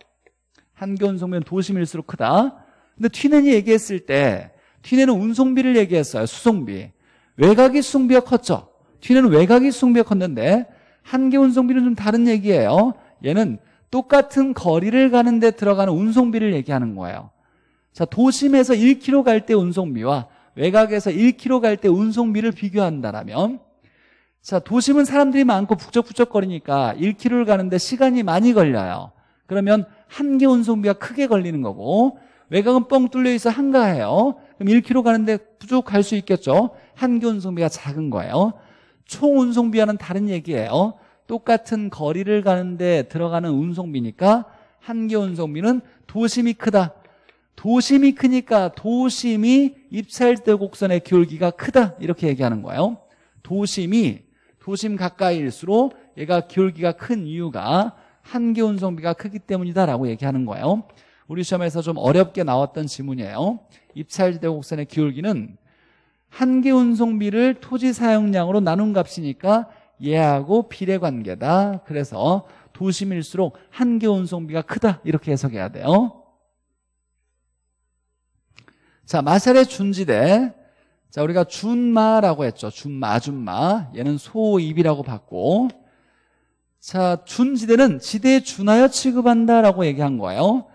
한겨운 송변 도심일수록 크다. 근데 튀는이 얘기했을 때튀는은 운송비를 얘기했어요. 수송비. 외곽이 수송비가 컸죠. 튀는은 외곽이 수송비가 컸는데 한겨 운송비는 좀 다른 얘기예요. 얘는 똑같은 거리를 가는데 들어가는 운송비를 얘기하는 거예요. 자, 도심에서 1km 갈 때 운송비와 외곽에서 1km 갈 때 운송비를 비교한다라면 자, 도심은 사람들이 많고 북적북적거리니까 1km를 가는데 시간이 많이 걸려요. 그러면 한개 운송비가 크게 걸리는 거고 외곽은 뻥 뚫려 있어 한가해요. 그럼 1km 가는데 부족 할수 있겠죠. 한개 운송비가 작은 거예요. 총 운송비와는 다른 얘기예요. 똑같은 거리를 가는데 들어가는 운송비니까 한개 운송비는 도심이 크다. 도심이 크니까 도심이 입찰대 곡선의 기울기가 크다 이렇게 얘기하는 거예요. 도심이 도심 가까이일수록 얘가 기울기가 큰 이유가 한계 운송비가 크기 때문이다라고 얘기하는 거예요. 우리 시험에서 좀 어렵게 나왔던 지문이에요. 입찰지대 곡선의 기울기는 한계 운송비를 토지 사용량으로 나눈 값이니까 얘하고 비례 관계다. 그래서 도심일수록 한계 운송비가 크다. 이렇게 해석해야 돼요. 자, 마샬의 준지대 자, 우리가 준마라고 했죠. 준마, 아준마. 얘는 소입이라고 봤고. 자, 준지대는 지대에 준하여 취급한다라고 얘기한 거예요.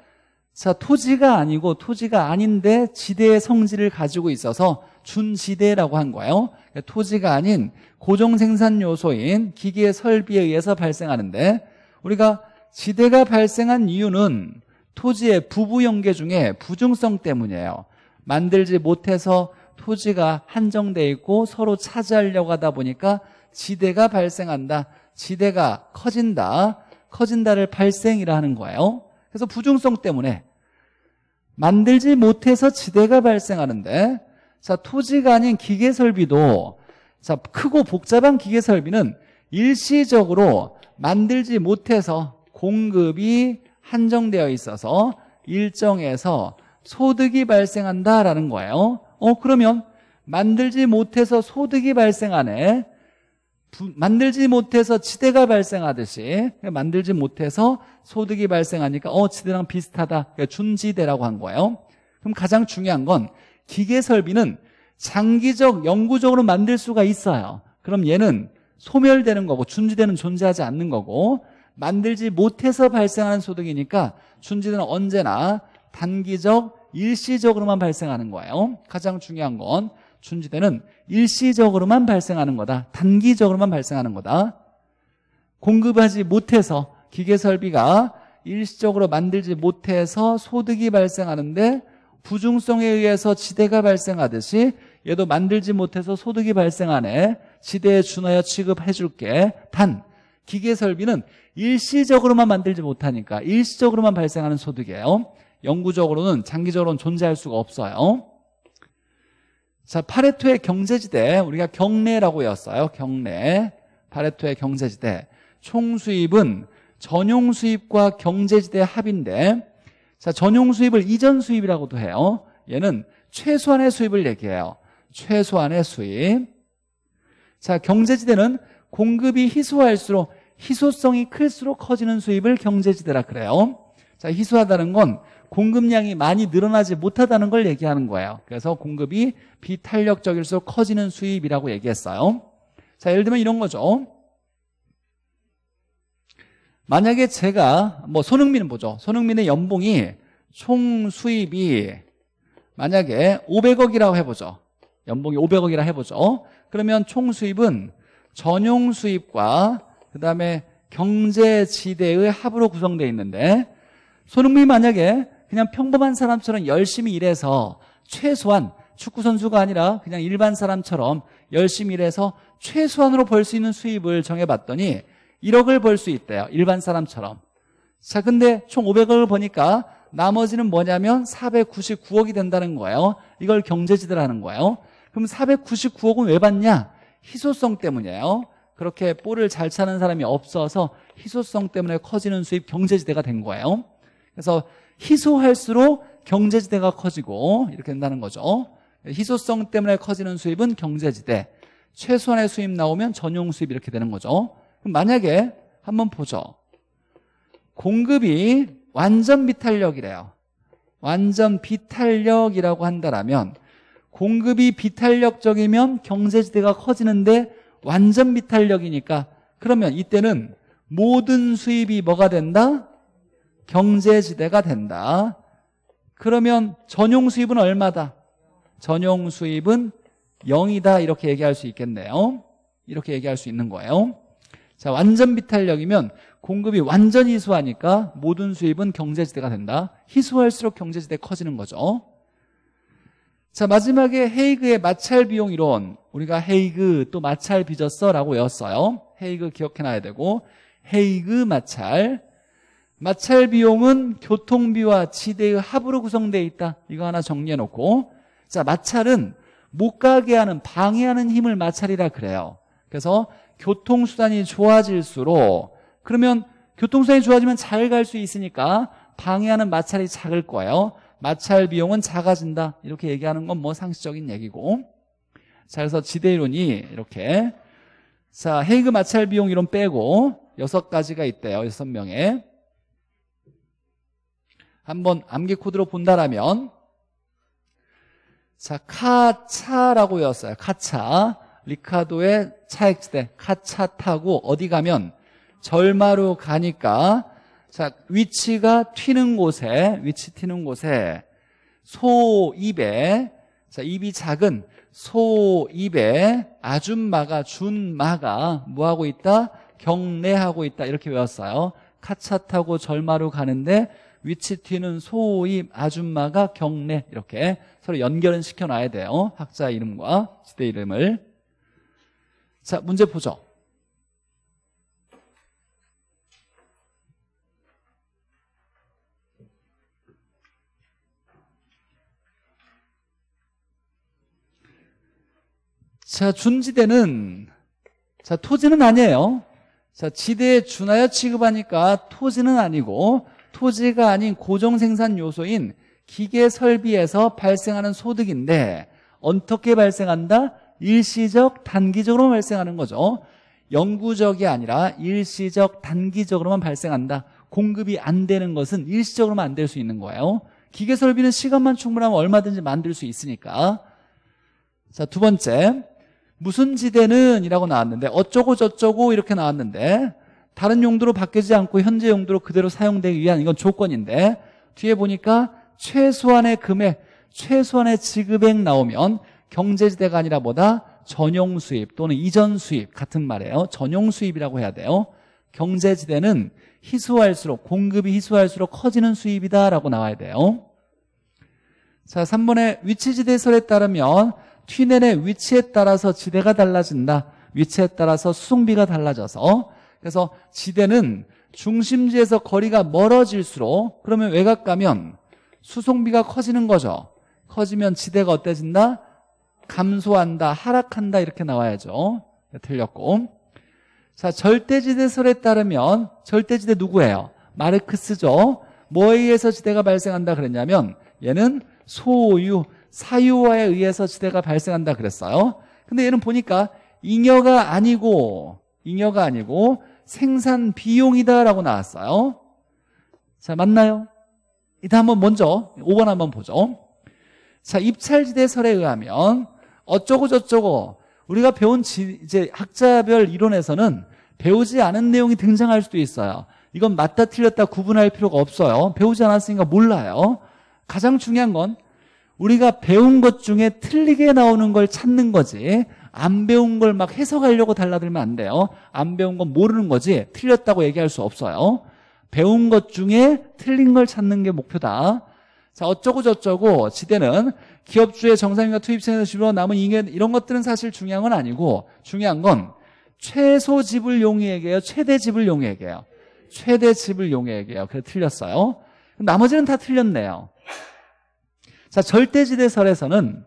자, 토지가 아니고 토지가 아닌데 지대의 성질을 가지고 있어서 준지대라고 한 거예요. 그러니까 토지가 아닌 고정 생산 요소인 기계 설비에 의해서 발생하는데 우리가 지대가 발생한 이유는 토지의 부부 연계 중에 부중성 때문이에요. 만들지 못해서 토지가 한정되어 있고 서로 차지하려고 하다 보니까 지대가 발생한다. 지대가 커진다. 커진다를 발생이라 하는 거예요. 그래서 부중성 때문에 만들지 못해서 지대가 발생하는데 자 토지가 아닌 기계 설비도 자 크고 복잡한 기계 설비는 일시적으로 만들지 못해서 공급이 한정되어 있어서 일정에서 소득이 발생한다라는 거예요. 어, 그러면 만들지 못해서 소득이 발생하네. 만들지 못해서 지대가 발생하듯이 그러니까 만들지 못해서 소득이 발생하니까 어 지대랑 비슷하다 그러니까 준지대라고 한 거예요 그럼 가장 중요한 건 기계 설비는 장기적 영구적으로 만들 수가 있어요 그럼 얘는 소멸되는 거고 준지대는 존재하지 않는 거고 만들지 못해서 발생하는 소득이니까 준지대는 언제나 단기적 일시적으로만 발생하는 거예요. 가장 중요한 건준지대는 일시적으로만 발생하는 거다. 단기적으로만 발생하는 거다. 공급하지 못해서 기계 설비가 일시적으로 만들지 못해서 소득이 발생하는데 부중성에 의해서 지대가 발생하듯이 얘도 만들지 못해서 소득이 발생하네. 지대에 준하여 취급해 줄게. 단 기계 설비는 일시적으로만 만들지 못하니까 일시적으로만 발생하는 소득이에요. 영구적으로는 장기적으로는 존재할 수가 없어요. 자, 파레토의 경제지대 우리가 경례라고 외웠어요. 경례. 파레토의 경제지대. 총 수입은 전용 수입과 경제지대 합인데 자, 전용 수입을 이전 수입이라고도 해요. 얘는 최소한의 수입을 얘기해요. 최소한의 수입. 자, 경제지대는 공급이 희소할수록 희소성이 클수록 커지는 수입을 경제지대라 그래요. 자, 희소하다는 건 공급량이 많이 늘어나지 못하다는 걸 얘기하는 거예요. 그래서 공급이 비탄력적일수록 커지는 수입이라고 얘기했어요. 자, 예를 들면 이런 거죠. 만약에 제가 뭐 손흥민 은 보죠. 손흥민의 연봉이 총 수입이 만약에 500억이라고 해보죠. 연봉이 500억이라 해보죠. 그러면 총 수입은 전용 수입과 그 다음에 경제지대의 합으로 구성되어 있는데 손흥민이 만약에 그냥 평범한 사람처럼 열심히 일해서 최소한 축구선수가 아니라 그냥 일반 사람처럼 열심히 일해서 최소한으로 벌 수 있는 수입을 정해봤더니 1억을 벌 수 있대요. 일반 사람처럼. 자, 근데 총 500억을 보니까 나머지는 뭐냐면 499억이 된다는 거예요. 이걸 경제지들 하는 거예요. 그럼 499억은 왜 받냐? 희소성 때문이에요. 그렇게 볼을 잘 차는 사람이 없어서 희소성 때문에 커지는 수입 경제지대가 된 거예요. 그래서 희소할수록 경제지대가 커지고 이렇게 된다는 거죠. 희소성 때문에 커지는 수입은 경제지대. 최소한의 수입 나오면 전용 수입 이렇게 되는 거죠. 그럼 만약에 한번 보죠. 공급이 완전 비탄력이래요. 완전 비탄력이라고 한다라면 공급이 비탄력적이면 경제지대가 커지는데 완전 비탄력이니까 그러면 이때는 모든 수입이 뭐가 된다? 경제지대가 된다. 그러면 전용 수입은 얼마다? 전용 수입은 0이다 이렇게 얘기할 수 있겠네요. 이렇게 얘기할 수 있는 거예요. 자, 완전 비탄력이면 공급이 완전히 희수하니까 모든 수입은 경제지대가 된다. 희수할수록 경제지대 커지는 거죠. 자, 마지막에 헤이그의 마찰 비용 이론. 우리가 헤이그 또 마찰 빚었어 라고 외웠어요. 헤이그 기억해놔야 되고 헤이그 마찰 마찰 비용은 교통비와 지대의 합으로 구성되어 있다. 이거 하나 정리해놓고 자 마찰은 못 가게 하는 방해하는 힘을 마찰이라 그래요. 그래서 교통수단이 좋아질수록 그러면 교통수단이 좋아지면 잘 갈 수 있으니까 방해하는 마찰이 작을 거예요. 마찰 비용은 작아진다. 이렇게 얘기하는 건 뭐 상식적인 얘기고. 자, 그래서 지대이론이 이렇게. 자, 헤이그 마찰 비용 이론 빼고 여섯 가지가 있대요. 여섯 명에. 한번 암기 코드로 본다라면 자 카차라고 외웠어요. 카차 리카도의 차액지대 카차 타고 어디 가면 절마로 가니까 자 위치가 튀는 곳에 위치 튀는 곳에 소 입에 자 입이 작은 소 입에 아줌마가 준마가 뭐하고 있다 경례하고 있다 이렇게 외웠어요. 카차 타고 절마로 가는데 위치 튀는 소위 아줌마가 경례 이렇게 서로 연결은 시켜놔야 돼요 어? 학자 이름과 시대 이름을 자 문제 보죠 자, 준지대는 자, 토지는 아니에요. 자, 지대에 준하여 취급하니까 토지는 아니고 토지가 아닌 고정생산 요소인 기계 설비에서 발생하는 소득인데 어떻게 발생한다? 일시적, 단기적으로 발생하는 거죠. 영구적이 아니라 일시적, 단기적으로만 발생한다. 공급이 안 되는 것은 일시적으로만 안 될 수 있는 거예요. 기계 설비는 시간만 충분하면 얼마든지 만들 수 있으니까. 자, 두 번째. 무슨 지대는 이라고 나왔는데 어쩌고 저쩌고 이렇게 나왔는데 다른 용도로 바뀌지 않고 현재 용도로 그대로 사용되기 위한 이건 조건인데 뒤에 보니까 최소한의 금액, 최소한의 지급액 나오면 경제지대가 아니라 뭐다? 전용 수입 또는 이전 수입 같은 말이에요. 전용 수입이라고 해야 돼요. 경제지대는 희소할수록 공급이 희소할수록 커지는 수입이다라고 나와야 돼요. 자, 3번의 위치지대설에 따르면 튀넨의 위치에 따라서 지대가 달라진다. 위치에 따라서 수송비가 달라져서 그래서 지대는 중심지에서 거리가 멀어질수록 그러면 외곽 가면 수송비가 커지는 거죠. 커지면 지대가 어때진다? 감소한다, 하락한다 이렇게 나와야죠. 네, 틀렸고 자 절대지대설에 따르면 절대지대 누구예요? 마르크스죠. 뭐에 의해서 지대가 발생한다 그랬냐면 얘는 소유, 사유화에 의해서 지대가 발생한다 그랬어요. 근데 얘는 보니까 잉여가 아니고 잉여가 아니고 생산 비용이다라고 나왔어요. 자, 맞나요? 일단 한번 먼저 5번 한번 보죠. 자, 입찰지대설에 의하면 어쩌고저쩌고 우리가 배운 지, 이제 학자별 이론에서는 배우지 않은 내용이 등장할 수도 있어요. 이건 맞다 틀렸다 구분할 필요가 없어요. 배우지 않았으니까 몰라요. 가장 중요한 건 우리가 배운 것 중에 틀리게 나오는 걸 찾는 거지 안 배운 걸 막 해석하려고 달라들면 안 돼요. 안 배운 건 모르는 거지 틀렸다고 얘기할 수 없어요. 배운 것 중에 틀린 걸 찾는 게 목표다. 자, 어쩌고 저쩌고 지대는 기업주의 정상인가 투입세에서 집 주로 남은 이익 이런 것들은 사실 중요한 건 아니고 중요한 건 최소 지불 용이액이에요. 최대 지불 용이액이에요. 최대 지불 용이액이에요. 그래서 틀렸어요. 나머지는 다 틀렸네요. 자, 절대지대설에서는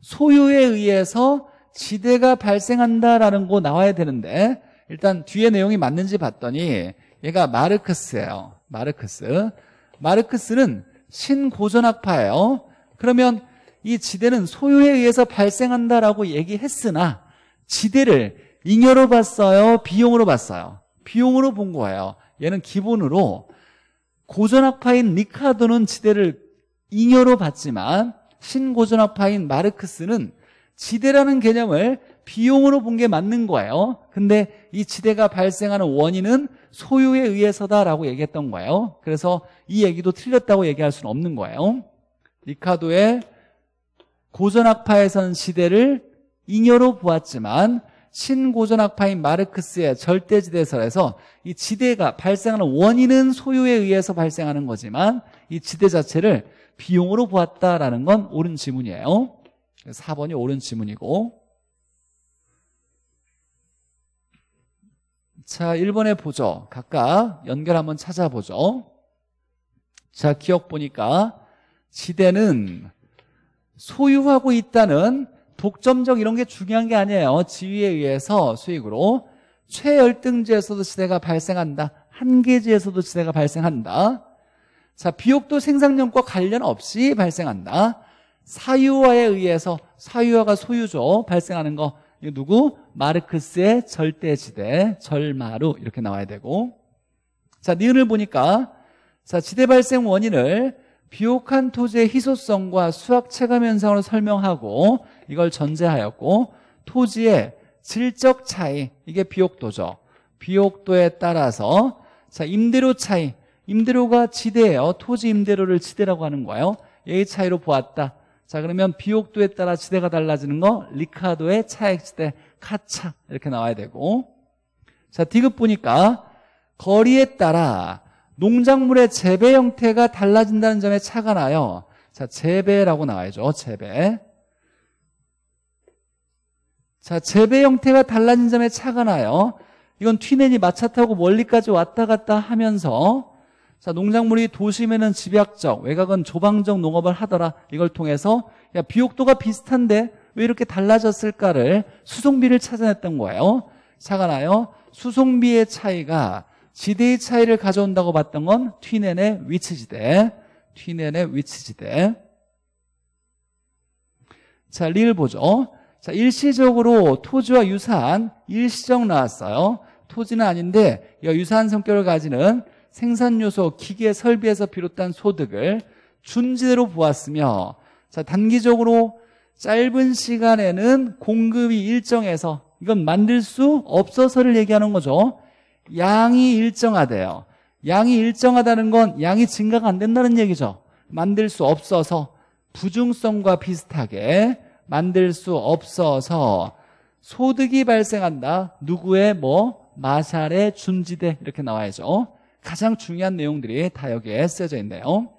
소유에 의해서 지대가 발생한다라는 거 나와야 되는데 일단 뒤에 내용이 맞는지 봤더니 얘가 마르크스예요. 마르크스. 마르크스는 신고전학파예요. 그러면 이 지대는 소유에 의해서 발생한다라고 얘기했으나 지대를 잉여로 봤어요? 비용으로 봤어요? 비용으로 본 거예요. 얘는 기본으로 고전학파인 리카도는 지대를 잉여로 봤지만 신고전학파인 마르크스는 지대라는 개념을 비용으로 본 게 맞는 거예요. 근데 이 지대가 발생하는 원인은 소유에 의해서다라고 얘기했던 거예요. 그래서 이 얘기도 틀렸다고 얘기할 수는 없는 거예요. 리카도의 고전학파에선 지대를 잉여로 보았지만 신고전학파인 마르크스의 절대지대설에서 이 지대가 발생하는 원인은 소유에 의해서 발생하는 거지만 이 지대 자체를 비용으로 보았다라는 건 옳은 지문이에요. 4번이 옳은 지문이고 자 1번에 보죠 각각 연결 한번 찾아보죠 자 기억 보니까 지대는 소유하고 있다는 독점적 이런 게 중요한 게 아니에요 지위에 의해서 수익으로 최열등지에서도 지대가 발생한다 한계지에서도 지대가 발생한다 자 비옥도 생산량과 관련 없이 발생한다 사유화에 의해서 사유화가 소유죠 발생하는 거 이게 누구? 마르크스의 절대지대 절마루 이렇게 나와야 되고 자 니은을 보니까 자 지대 발생 원인을 비옥한 토지의 희소성과 수학 체감 현상으로 설명하고 이걸 전제하였고 토지의 질적 차이 이게 비옥도죠 비옥도에 따라서 자 임대료 차이 임대료가 지대예요 토지 임대료를 지대라고 하는 거예요 얘의 차이로 보았다 자, 그러면 비옥도에 따라 지대가 달라지는 거 리카도의 차액지대 카차 이렇게 나와야 되고 자, 디귿 보니까 거리에 따라 농작물의 재배 형태가 달라진다는 점에 차가 나요. 자, 재배라고 나와야죠. 재배. 자, 재배 형태가 달라진 점에 차가 나요. 이건 튀넨이 마차 타고 멀리까지 왔다 갔다 하면서 자, 농작물이 도심에는 집약적, 외곽은 조방적 농업을 하더라. 이걸 통해서 야, 비옥도가 비슷한데 왜 이렇게 달라졌을까를 수송비를 찾아냈던 거예요. 차가나요? 수송비의 차이가 지대의 차이를 가져온다고 봤던 건 튀넨의 위치지대. 튀넨의 위치지대. 자, 리을 보죠. 자, 일시적으로 토지와 유사한 일시적 나왔어요. 토지는 아닌데 유사한 성격을 가지는 생산요소, 기계 설비에서 비롯한 소득을 준재로 보았으며 자 단기적으로 짧은 시간에는 공급이 일정해서 이건 만들 수 없어서를 얘기하는 거죠 양이 일정하대요 양이 일정하다는 건 양이 증가가 안 된다는 얘기죠 만들 수 없어서 부중성과 비슷하게 만들 수 없어서 소득이 발생한다 누구의 뭐 마샬의 준지대 이렇게 나와야죠 가장 중요한 내용들이 다 여기에 쓰여져 있네요.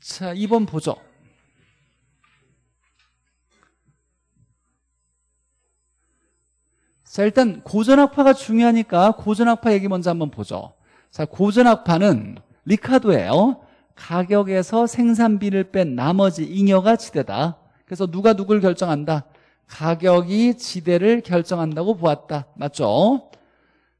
자, 2번 보죠. 자, 일단 고전학파가 중요하니까 고전학파 얘기 먼저 한번 보죠. 자, 고전학파는 리카도예요. 가격에서 생산비를 뺀 나머지 잉여가 지대다. 그래서 누가 누굴 결정한다? 가격이 지대를 결정한다고 보았다. 맞죠?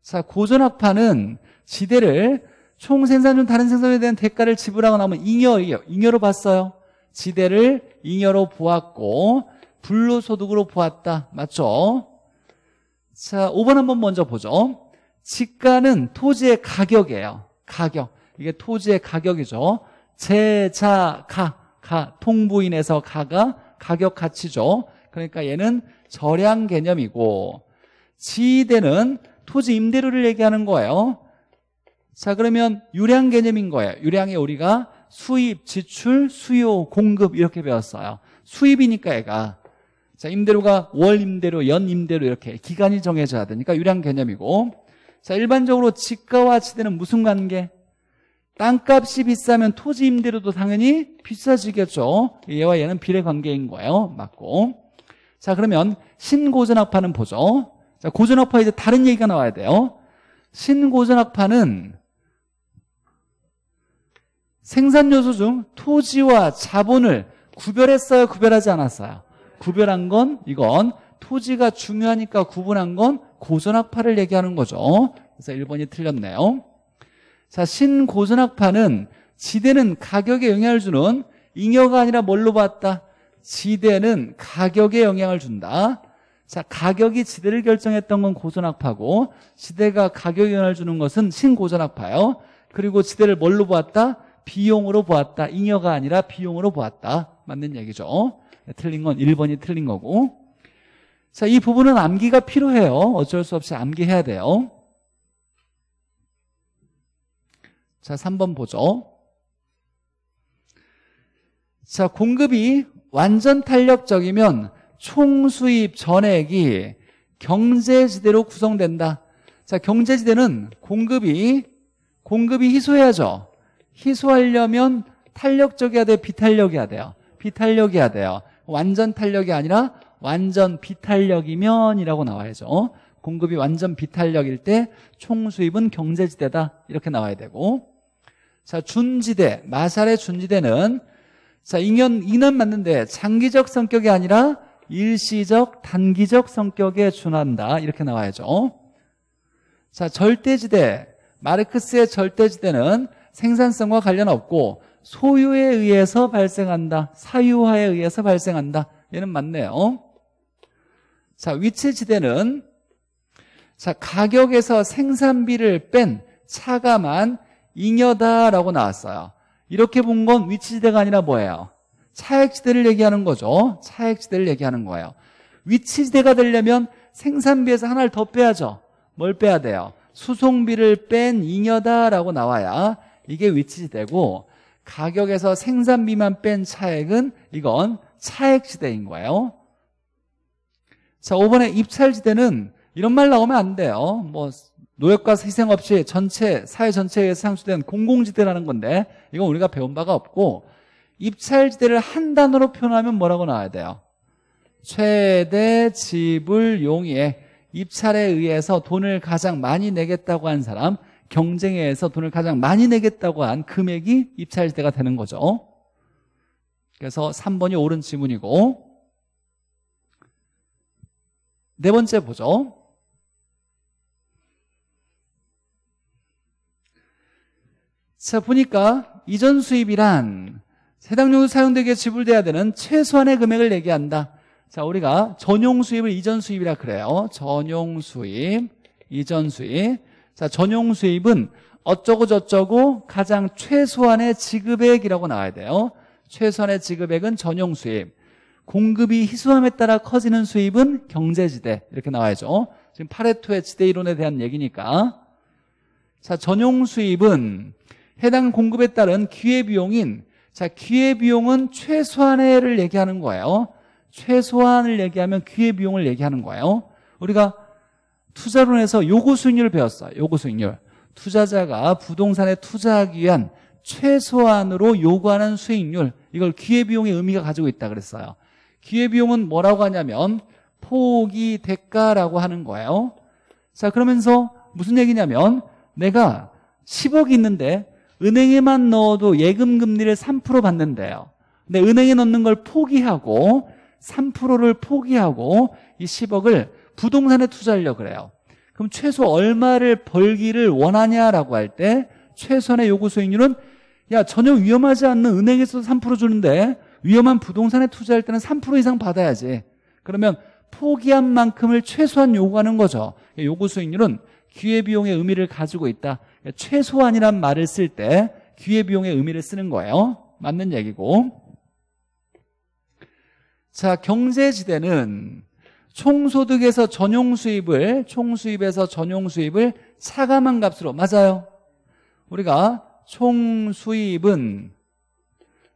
자, 고전학파는 지대를 총 생산중 다른 생산에 대한 대가를 지불하고 나면 잉여예요. 잉여로 봤어요. 지대를 잉여로 보았고 불로소득으로 보았다. 맞죠? 자, 5번 한번 먼저 보죠. 지가는 토지의 가격이에요. 가격. 이게 토지의 가격이죠. 제, 자, 가. 가. 통부인에서 가가 가격 가치죠. 그러니까 얘는 절약 개념이고 지대는 토지 임대료를 얘기하는 거예요. 자 그러면 유량 개념인 거예요. 유량에 우리가 수입, 지출, 수요, 공급 이렇게 배웠어요. 수입이니까 얘가 자 임대료가 월 임대료, 연 임대료 이렇게 기간이 정해져야 되니까 유량 개념이고 자 일반적으로 지가와 지대는 무슨 관계? 땅값이 비싸면 토지 임대료도 당연히 비싸지겠죠. 얘와 얘는 비례 관계인 거예요. 맞고 자 그러면 신고전학파는 보죠 자 고전학파 이제 다른 얘기가 나와야 돼요 신고전학파는 생산 요소 중 토지와 자본을 구별했어요 구별하지 않았어요 구별한 건 이건 토지가 중요하니까 구분한 건 고전학파를 얘기하는 거죠 그래서 1번이 틀렸네요 자 신고전학파는 지대는 가격에 영향을 주는 잉여가 아니라 뭘로 봤다? 지대는 가격에 영향을 준다. 자, 가격이 지대를 결정했던 건 고전학파고 지대가 가격에 영향을 주는 것은 신고전학파요. 그리고 지대를 뭘로 보았다? 비용으로 보았다. 잉여가 아니라 비용으로 보았다. 맞는 얘기죠. 네, 틀린 건 1번이 틀린 거고. 자, 이 부분은 암기가 필요해요. 어쩔 수 없이 암기해야 돼요. 자, 3번 보죠. 자, 공급이 완전 탄력적이면 총수입 전액이 경제지대로 구성된다. 자, 경제지대는 공급이 공급이 희소해야죠. 희소하려면 탄력적이야 어 돼, 요 비탄력이야 돼요. 비탄력이야 돼요. 완전 탄력이 아니라 완전 비탄력이면이라고 나와야죠. 어? 공급이 완전 비탄력일 때 총수입은 경제지대다 이렇게 나와야 되고 자 준지대 마살의 준지대는 자, 인연, 인연 맞는데 장기적 성격이 아니라 일시적, 단기적 성격에 준한다. 이렇게 나와야죠. 자, 절대지대. 마르크스의 절대지대는 생산성과 관련 없고 소유에 의해서 발생한다. 사유화에 의해서 발생한다. 얘는 맞네요. 자, 위치지대는 자, 가격에서 생산비를 뺀 차감한 잉여다라고 나왔어요. 이렇게 본 건 위치지대가 아니라 뭐예요? 차액지대를 얘기하는 거죠. 차액지대를 얘기하는 거예요. 위치지대가 되려면 생산비에서 하나를 더 빼야죠. 뭘 빼야 돼요? 수송비를 뺀 잉여다라고 나와야 이게 위치지대고 가격에서 생산비만 뺀 차액은 이건 차액지대인 거예요. 자, 5번에 입찰지대는 이런 말 나오면 안 돼요. 뭐 노력과 희생 없이 전체 사회 전체에 상수된 공공지대라는 건데 이건 우리가 배운 바가 없고 입찰지대를 한 단어로 표현하면 뭐라고 나와야 돼요? 최대 지불 용의에 입찰에 의해서 돈을 가장 많이 내겠다고 한 사람 경쟁에 의해서 돈을 가장 많이 내겠다고 한 금액이 입찰지대가 되는 거죠 그래서 3번이 옳은 지문이고 네 번째 보죠 자, 보니까 이전 수입이란 해당용으로 사용되기에 지불돼야 되는 최소한의 금액을 얘기한다. 자, 우리가 전용 수입을 이전 수입이라 그래요. 전용 수입, 이전 수입. 자, 전용 수입은 어쩌고 저쩌고 가장 최소한의 지급액이라고 나와야 돼요. 최소한의 지급액은 전용 수입. 공급이 희소함에 따라 커지는 수입은 경제지대. 이렇게 나와야죠. 지금 파레토의 지대 이론에 대한 얘기니까. 자, 전용 수입은 해당 공급에 따른 기회비용인 자 기회비용은 최소한의를 얘기하는 거예요. 최소한을 얘기하면 기회비용을 얘기하는 거예요. 우리가 투자론에서 요구수익률을 배웠어요. 요구수익률. 투자자가 부동산에 투자하기 위한 최소한으로 요구하는 수익률 이걸 기회비용의 의미가 가지고 있다 그랬어요. 기회비용은 뭐라고 하냐면 포기 대가라고 하는 거예요. 자 그러면서 무슨 얘기냐면 내가 10억이 있는데 은행에만 넣어도 예금 금리를 3% 받는데요. 근데 은행에 넣는 걸 포기하고 3%를 포기하고 이 10억을 부동산에 투자하려고 그래요. 그럼 최소 얼마를 벌기를 원하냐라고 할 때최소한의 요구 수익률은 야 전혀 위험하지 않는 은행에서 3% 주는데 위험한 부동산에 투자할 때는 3% 이상 받아야지. 그러면 포기한 만큼을 최소한 요구하는 거죠. 요구 수익률은 기회비용의 의미를 가지고 있다. 최소한이란 말을 쓸 때 기회비용의 의미를 쓰는 거예요. 맞는 얘기고. 자, 경제지대는 총소득에서 전용수입을, 총수입에서 전용수입을 차감한 값으로, 맞아요. 우리가 총수입은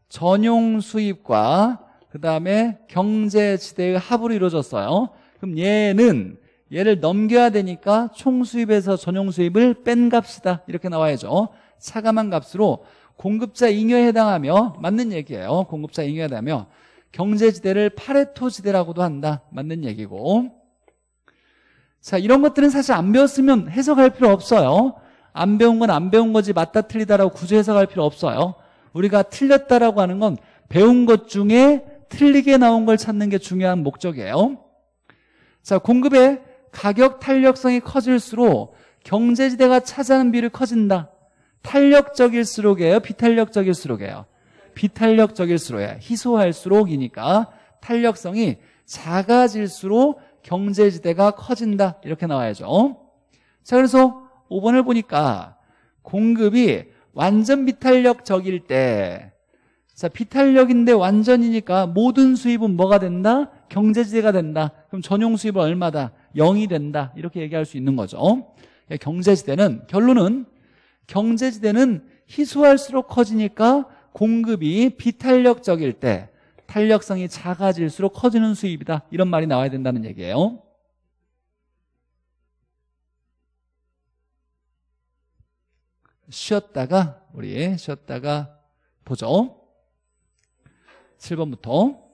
전용수입과 그 다음에 경제지대의 합으로 이루어졌어요. 그럼 얘는 얘를 넘겨야 되니까 총수입에서 전용수입을 뺀 값이다 이렇게 나와야죠 차감한 값으로 공급자 잉여에 해당하며 맞는 얘기예요 공급자 잉여에 해당하며 경제지대를 파레토 지대라고도 한다 맞는 얘기고 자 이런 것들은 사실 안 배웠으면 해석할 필요 없어요 안 배운 건 안 배운 거지 맞다 틀리다라고 구조 해석할 필요 없어요 우리가 틀렸다라고 하는 건 배운 것 중에 틀리게 나온 걸 찾는 게 중요한 목적이에요 자공급에 가격 탄력성이 커질수록 경제지대가 차지하는 비율이 커진다. 탄력적일수록이에요? 비탄력적일수록이에요? 비탄력적일수록이에요. 희소할수록이니까 탄력성이 작아질수록 경제지대가 커진다. 이렇게 나와야죠. 자, 그래서 5번을 보니까 공급이 완전 비탄력적일 때, 자, 비탄력인데 완전이니까 모든 수입은 뭐가 된다? 경제지대가 된다. 그럼 전용 수입은 얼마다? 영이 된다 이렇게 얘기할 수 있는 거죠 예, 경제지대는 결론은 경제지대는 희소할수록 커지니까 공급이 비탄력적일 때 탄력성이 작아질수록 커지는 수입이다 이런 말이 나와야 된다는 얘기예요 쉬었다가 우리 쉬었다가 보죠 7번부터